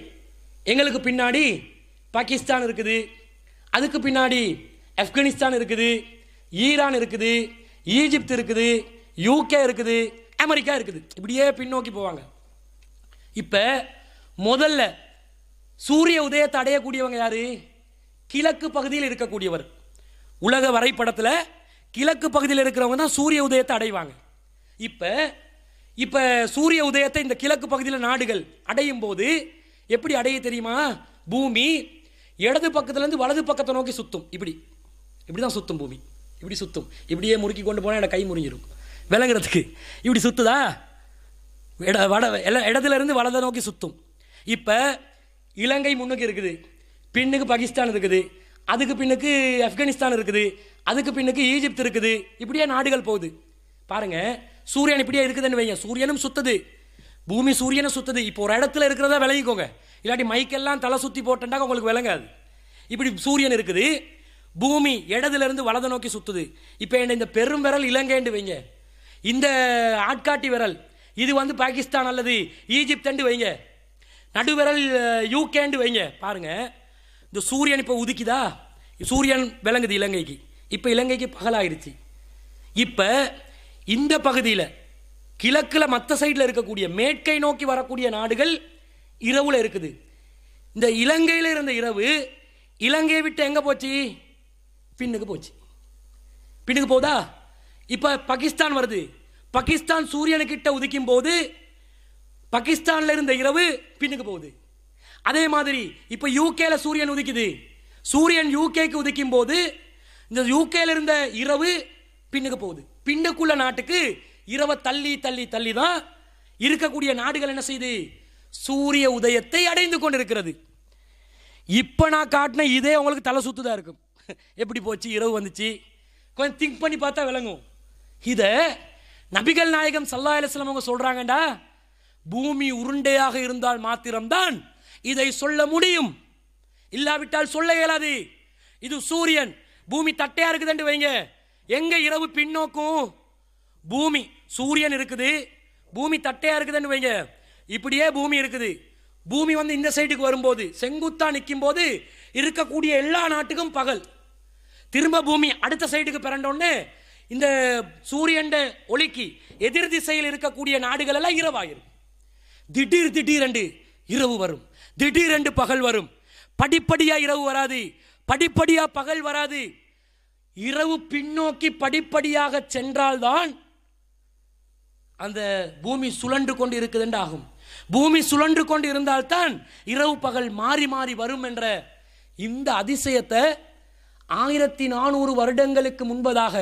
எங்களுக்கு பின்னாடி பாகிஸ்தான் இருக்குது அதுக்கு பின்னாடி ஆப்கானிஸ்தான் இருக்குது ஈரான் இருக்குது ஈஜிப்த் இருக்குது யூகே இருக்குது அமெரிக்கா இருக்குது இப்படியே பின்னோக்கி போவாங்க இப்போ முதல்ல சூரிய உதயத்தை அடையக்கூடியவங்க யார் கிழக்கு பகுதியில் இருக்கக்கூடியவர் உலக வரைபடத்தில் கிழக்கு பகுதியில் இருக்கிறவங்க தான் சூரிய உதயத்தை அடைவாங்க இப்போ இப்போ சூரிய உதயத்தை இந்த கிழக்கு பகுதியில் நாடுகள் அடையும் போது எப்படி அடைய தெரியுமா பூமி இடது பக்கத்துலேருந்து வலது பக்கத்தை நோக்கி சுத்தும் இப்படி இப்படி தான் சுத்தும் பூமி இப்படி சுத்தும் இப்படியே முறுக்கி கொண்டு போனால் எனக்கு கை முறிஞ்சிடும் விளங்குறதுக்கு இப்படி சுத்துதா இட வட எல்லா இடத்துலேருந்து வலதை நோக்கி சுத்தும் இப்போ இலங்கை முன்னுக்கு இருக்குது பின்னுக்கு பாகிஸ்தான் இருக்குது அதுக்கு பின்னுக்கு ஆப்கானிஸ்தான் இருக்குது அதுக்கு பின்னுக்கு ஈஜிப்த் இருக்குது இப்படியே நாடுகள் போகுது பாருங்கள் சூரியன் இப்படியே இருக்குதுன்னு வைங்க சூரியனும் சுத்துது பூமி சூரியனை சுற்றுது இப்போ ஒரு இடத்துல இருக்கிறதா விளங்கிக்கோங்க இல்லாட்டி மைக்கெல்லாம் தலை சுற்றி போட்டேன்டா உங்களுக்கு விளங்காது இப்படி சூரியன் இருக்குது பூமி இடதுலேருந்து வலதை நோக்கி சுற்றுது இப்போ என்ன இந்த பெரும் விரல் இலங்கைண்டு வைங்க இந்த ஆட்காட்டி விரல் இது வந்து பாகிஸ்தான் அல்லது ஈஜிப்தண்டு வைங்க நடுவிரல் யூகேண்டு வைங்க பாருங்க இந்த சூரியன் இப்போ உதிக்குதா சூரியன் விளங்குது இலங்கைக்கு இப்போ இலங்கைக்கு பகலாயிருச்சு இப்போ இந்த பகுதியில் கிழக்கில் மற்ற சைடில் இருக்கக்கூடிய மேற்கை நோக்கி வரக்கூடிய நாடுகள் இரவில் இருக்குது இந்த இலங்கையில் இருந்த இரவு இலங்கையை விட்டு எங்கே போச்சு பின்னுக்கு போச்சு பின்னுக்கு போதா இப்போ பாகிஸ்தான் வருது பாகிஸ்தான் சூரியனுக்கிட்ட உதிக்கும் போது பாகிஸ்தானில் இருந்த இரவு பின்னுக்கு போகுது அதே மாதிரி இப்போ யூகேல சூரியன் உதிக்குது சூரியன் யூகேக்கு உதிக்கும் போது இந்த யூகேல இருந்த இரவு பின்னுக்கு போகுது பின்னுக்குள்ள நாட்டுக்கு இரவை தள்ளி தள்ளி தள்ளி தான் இருக்கக்கூடிய நாடுகள் என்ன செய்து சூரிய உதயத்தை அடைந்து கொண்டிருக்கிறது இப்போ நான் காட்டின இதே உங்களுக்கு தலை சுத்துதா இருக்கும் எப்படி போச்சு இரவு வந்துச்சு கொஞ்சம் திங்க் பண்ணி பார்த்தா விளங்கும் இதை நபிகள் நாயகம் சல்லா அலிஸ்லாம் அவங்க சொல்கிறாங்கடா பூமி உருண்டையாக இருந்தால் மாத்திரம்தான் இதை சொல்ல முடியும் இல்லாவிட்டால் சொல்ல இயலாது இது சூரியன் பூமி தட்டையாக இருக்குதுன்ட்டு வைங்க எங்கே இரவு பின்னோக்கும் பூமி சூரியன் இருக்குது பூமி தட்டையாக இருக்குதுன்னு வைங்க இப்படியே பூமி இருக்குது பூமி வந்து இந்த சைடுக்கு வரும்போது செங்குத்தா நிற்கும் போது இருக்கக்கூடிய எல்லா நாட்டுக்கும் பகல் திரும்ப பூமி அடுத்த சைடுக்கு பிறண்டோடனே இந்த சூரியன் ஒளிக்கு எதிர் திசையில் இருக்கக்கூடிய நாடுகள் எல்லாம் இரவாயிரும் திடீர் திடீரெண்டு இரவு வரும் திடீரெண்டு பகல் வரும் படிப்படியாக இரவு வராது படிப்படியாக பகல் வராது இரவு பின்னோக்கி படிப்படியாக சென்றால்தான் அந்த பூமி சுழன்று கொண்டு இருக்குது ஆகும் பூமி சுழன்று கொண்டு இருந்தால்தான் இரவு பகல் மாறி மாறி வரும் என்ற இந்த அதிசயத்தை ஆயிரத்தி நானூறு வருடங்களுக்கு முன்பதாக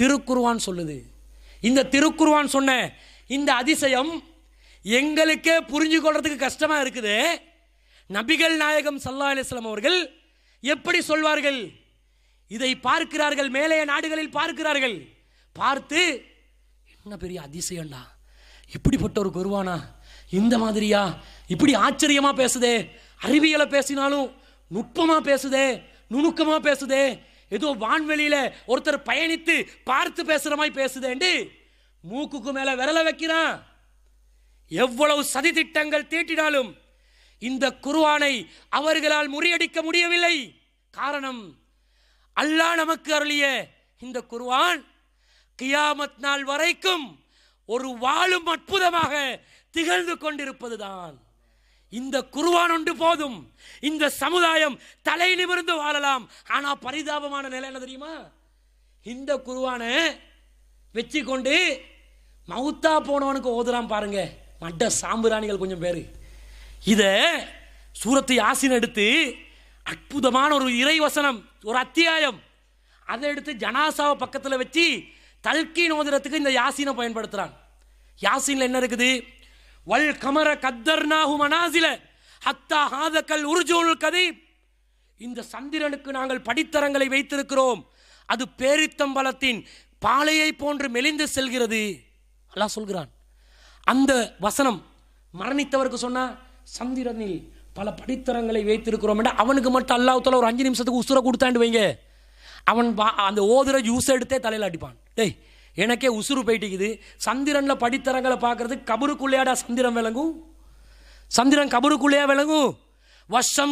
திருக்குருவான் சொல்லுது இந்த திருக்குருவான் சொன்ன இந்த அதிசயம் எங்களுக்கே புரிஞ்சு கொள்றதுக்கு கஷ்டமாக இருக்குது நபிகள் நாயகம் சல்லா அலிஸ்லாம் அவர்கள் எப்படி சொல்வார்கள் இதை பார்க்கிறார்கள் மேலைய நாடுகளில் பார்க்கிறார்கள் பார்த்து என்ன பெரிய அதிசயம்டா இப்படிப்பட்ட ஒரு குருவானா இந்த மாதிரியா இப்படி ஆச்சரியமாக பேசுதே அறிவியலை பேசினாலும் நுட்பமாக பேசுதே நுணுக்கமாக பேசுதே ஏதோ வான்வெளியில் ஒருத்தர் பயணித்து பார்த்து பேசுகிற மாதிரி பேசுதேண்டி மூக்குக்கு மேலே விரலை வைக்கிறான் எவ்வளவு சதி திட்டங்கள் தீட்டினாலும் இந்த குருவானை அவர்களால் முறியடிக்க முடியவில்லை காரணம் அல்லாஹ் நமக்கு அருளிய இந்த குருவான் கியாமத் நாள் வரைக்கும் ஒரு வாழும் அற்புதமாக திகழ்ந்து கொண்டிருப்பதுதான் இந்த குருவான் ஒன்று போதும் இந்த சமுதாயம் தலை நிமிர்ந்து வாழலாம் ஆனால் பரிதாபமான நிலை என்ன தெரியுமா இந்த குருவானை வச்சு கொண்டு மவுத்தா போனவனுக்கு ஓதுறான் பாருங்க மட்ட சாம்பிராணிகள் கொஞ்சம் பேர் இதை சூரத்தை ஆசின் எடுத்து அற்புதமான ஒரு இறைவசனம் ஒரு அத்தியாயம் அதை எடுத்து ஜனாசாவை பக்கத்தில் வச்சு தல்கி ஓதுறதுக்கு இந்த யாசினை பயன்படுத்துகிறான் யாசினில் என்ன இருக்குது வல் கமர கத்தர்னாஹு மனாசில ஹத்தா ஹாதக்கல் உருஜூல் கதை இந்த சந்திரனுக்கு நாங்கள் படித்தரங்களை வைத்திருக்கிறோம் அது பேரித்தம்பலத்தின் பாலையை போன்று மெலிந்து செல்கிறது அல்லா சொல்கிறான் அந்த வசனம் மரணித்தவருக்கு சொன்னா சந்திரனில் பல படித்தரங்களை வைத்திருக்கிறோம் என்ற அவனுக்கு மட்டும் அல்லாஹ் ஒரு அஞ்சு நிமிஷத்துக்கு உசுரை கொடுத்தாண்டு வைங்க அவன் அந்த ஓதுற ஜூஸ் எடுத்தே தலையில் அடிப்பான் டேய் எனக்கே உசுறு போயிட்டுக்குது சந்திரனில் படித்தரங்களை பார்க்கறது கபருக்குள்ளேயாடா சந்திரன் விளங்கும் சந்திரன் கபருக்குள்ளேயா விளங்கும்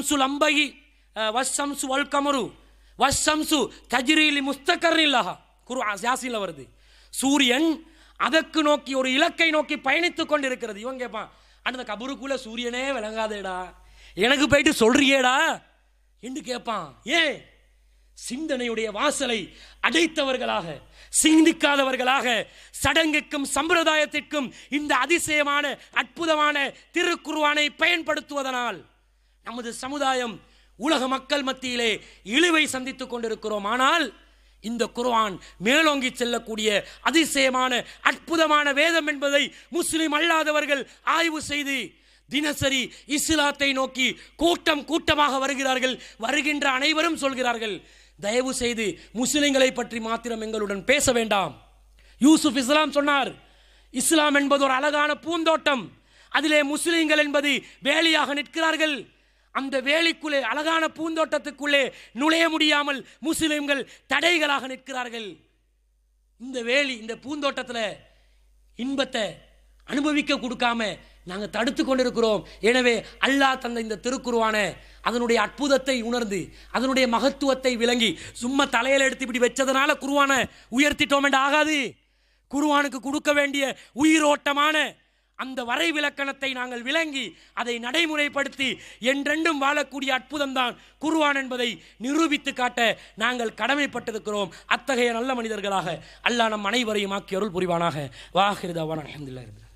சு லம்பகி சு வல் கமரு சு தஜிரிலி முஸ்தகர் இல்லஹா குரு ஜாசியில் வருது சூரியன் அதற்கு நோக்கி ஒரு இலக்கை நோக்கி பயணித்து கொண்டு இருக்கிறது இவன் கேட்பான் அந்த கபருக்குள்ளே சூரியனே விளங்காதேடா எனக்கு போயிட்டு சொல்றியேடா என்று கேட்பான் ஏ சிந்தனையுடைய வாசலை அடைத்தவர்களாக சிந்திக்காதவர்களாக சடங்குக்கும் சம்பிரதாயத்திற்கும் இந்த அதிசயமான அற்புதமான திருக்குருவானை பயன்படுத்துவதனால் நமது சமுதாயம் உலக மக்கள் மத்தியிலே இழிவை சந்தித்துக் கொண்டிருக்கிறோம் ஆனால் இந்த குர்ஆன் மேலோங்கி செல்லக்கூடிய அதிசயமான அற்புதமான வேதம் என்பதை முஸ்லிம் அல்லாதவர்கள் ஆய்வு செய்து தினசரி இஸ்லாத்தை நோக்கி கூட்டம் கூட்டமாக வருகிறார்கள் வருகின்ற அனைவரும் சொல்கிறார்கள் தயவு செய்து முஸ்லிம்களை பற்றி மாத்திரம் எங்களுடன் பேச வேண்டாம் யூசுப் இஸ்லாம் சொன்னார் இஸ்லாம் என்பது ஒரு அழகான பூந்தோட்டம் அதிலே முஸ்லிம்கள் என்பது வேலியாக நிற்கிறார்கள் அந்த வேலிக்குள்ளே அழகான பூந்தோட்டத்துக்குள்ளே நுழைய முடியாமல் முஸ்லிம்கள் தடைகளாக நிற்கிறார்கள் இந்த வேலி இந்த பூந்தோட்டத்தில் இன்பத்தை அனுபவிக்க கொடுக்காம நாங்கள் தடுத்து கொண்டிருக்கிறோம் எனவே அல்லாஹ் தந்த இந்த திருக்குருவான அதனுடைய அற்புதத்தை உணர்ந்து அதனுடைய மகத்துவத்தை விளங்கி சும்மா தலையில் எடுத்து இப்படி வச்சதுனால குருவானை உயர்த்திட்டோம் என்று ஆகாது குருவானுக்கு கொடுக்க வேண்டிய உயிரோட்டமான அந்த வரை விளக்கணத்தை நாங்கள் விளங்கி அதை நடைமுறைப்படுத்தி என்றெண்டும் வாழக்கூடிய அற்புதம்தான் குருவான் என்பதை நிரூபித்து காட்ட நாங்கள் கடமைப்பட்டிருக்கிறோம் அத்தகைய நல்ல மனிதர்களாக அல்லாஹ் நம் அனைவரையும் ஆக்கியருள் புரிவானாக வாகிருதாவான் அஹமதுல்லா இருந்தார்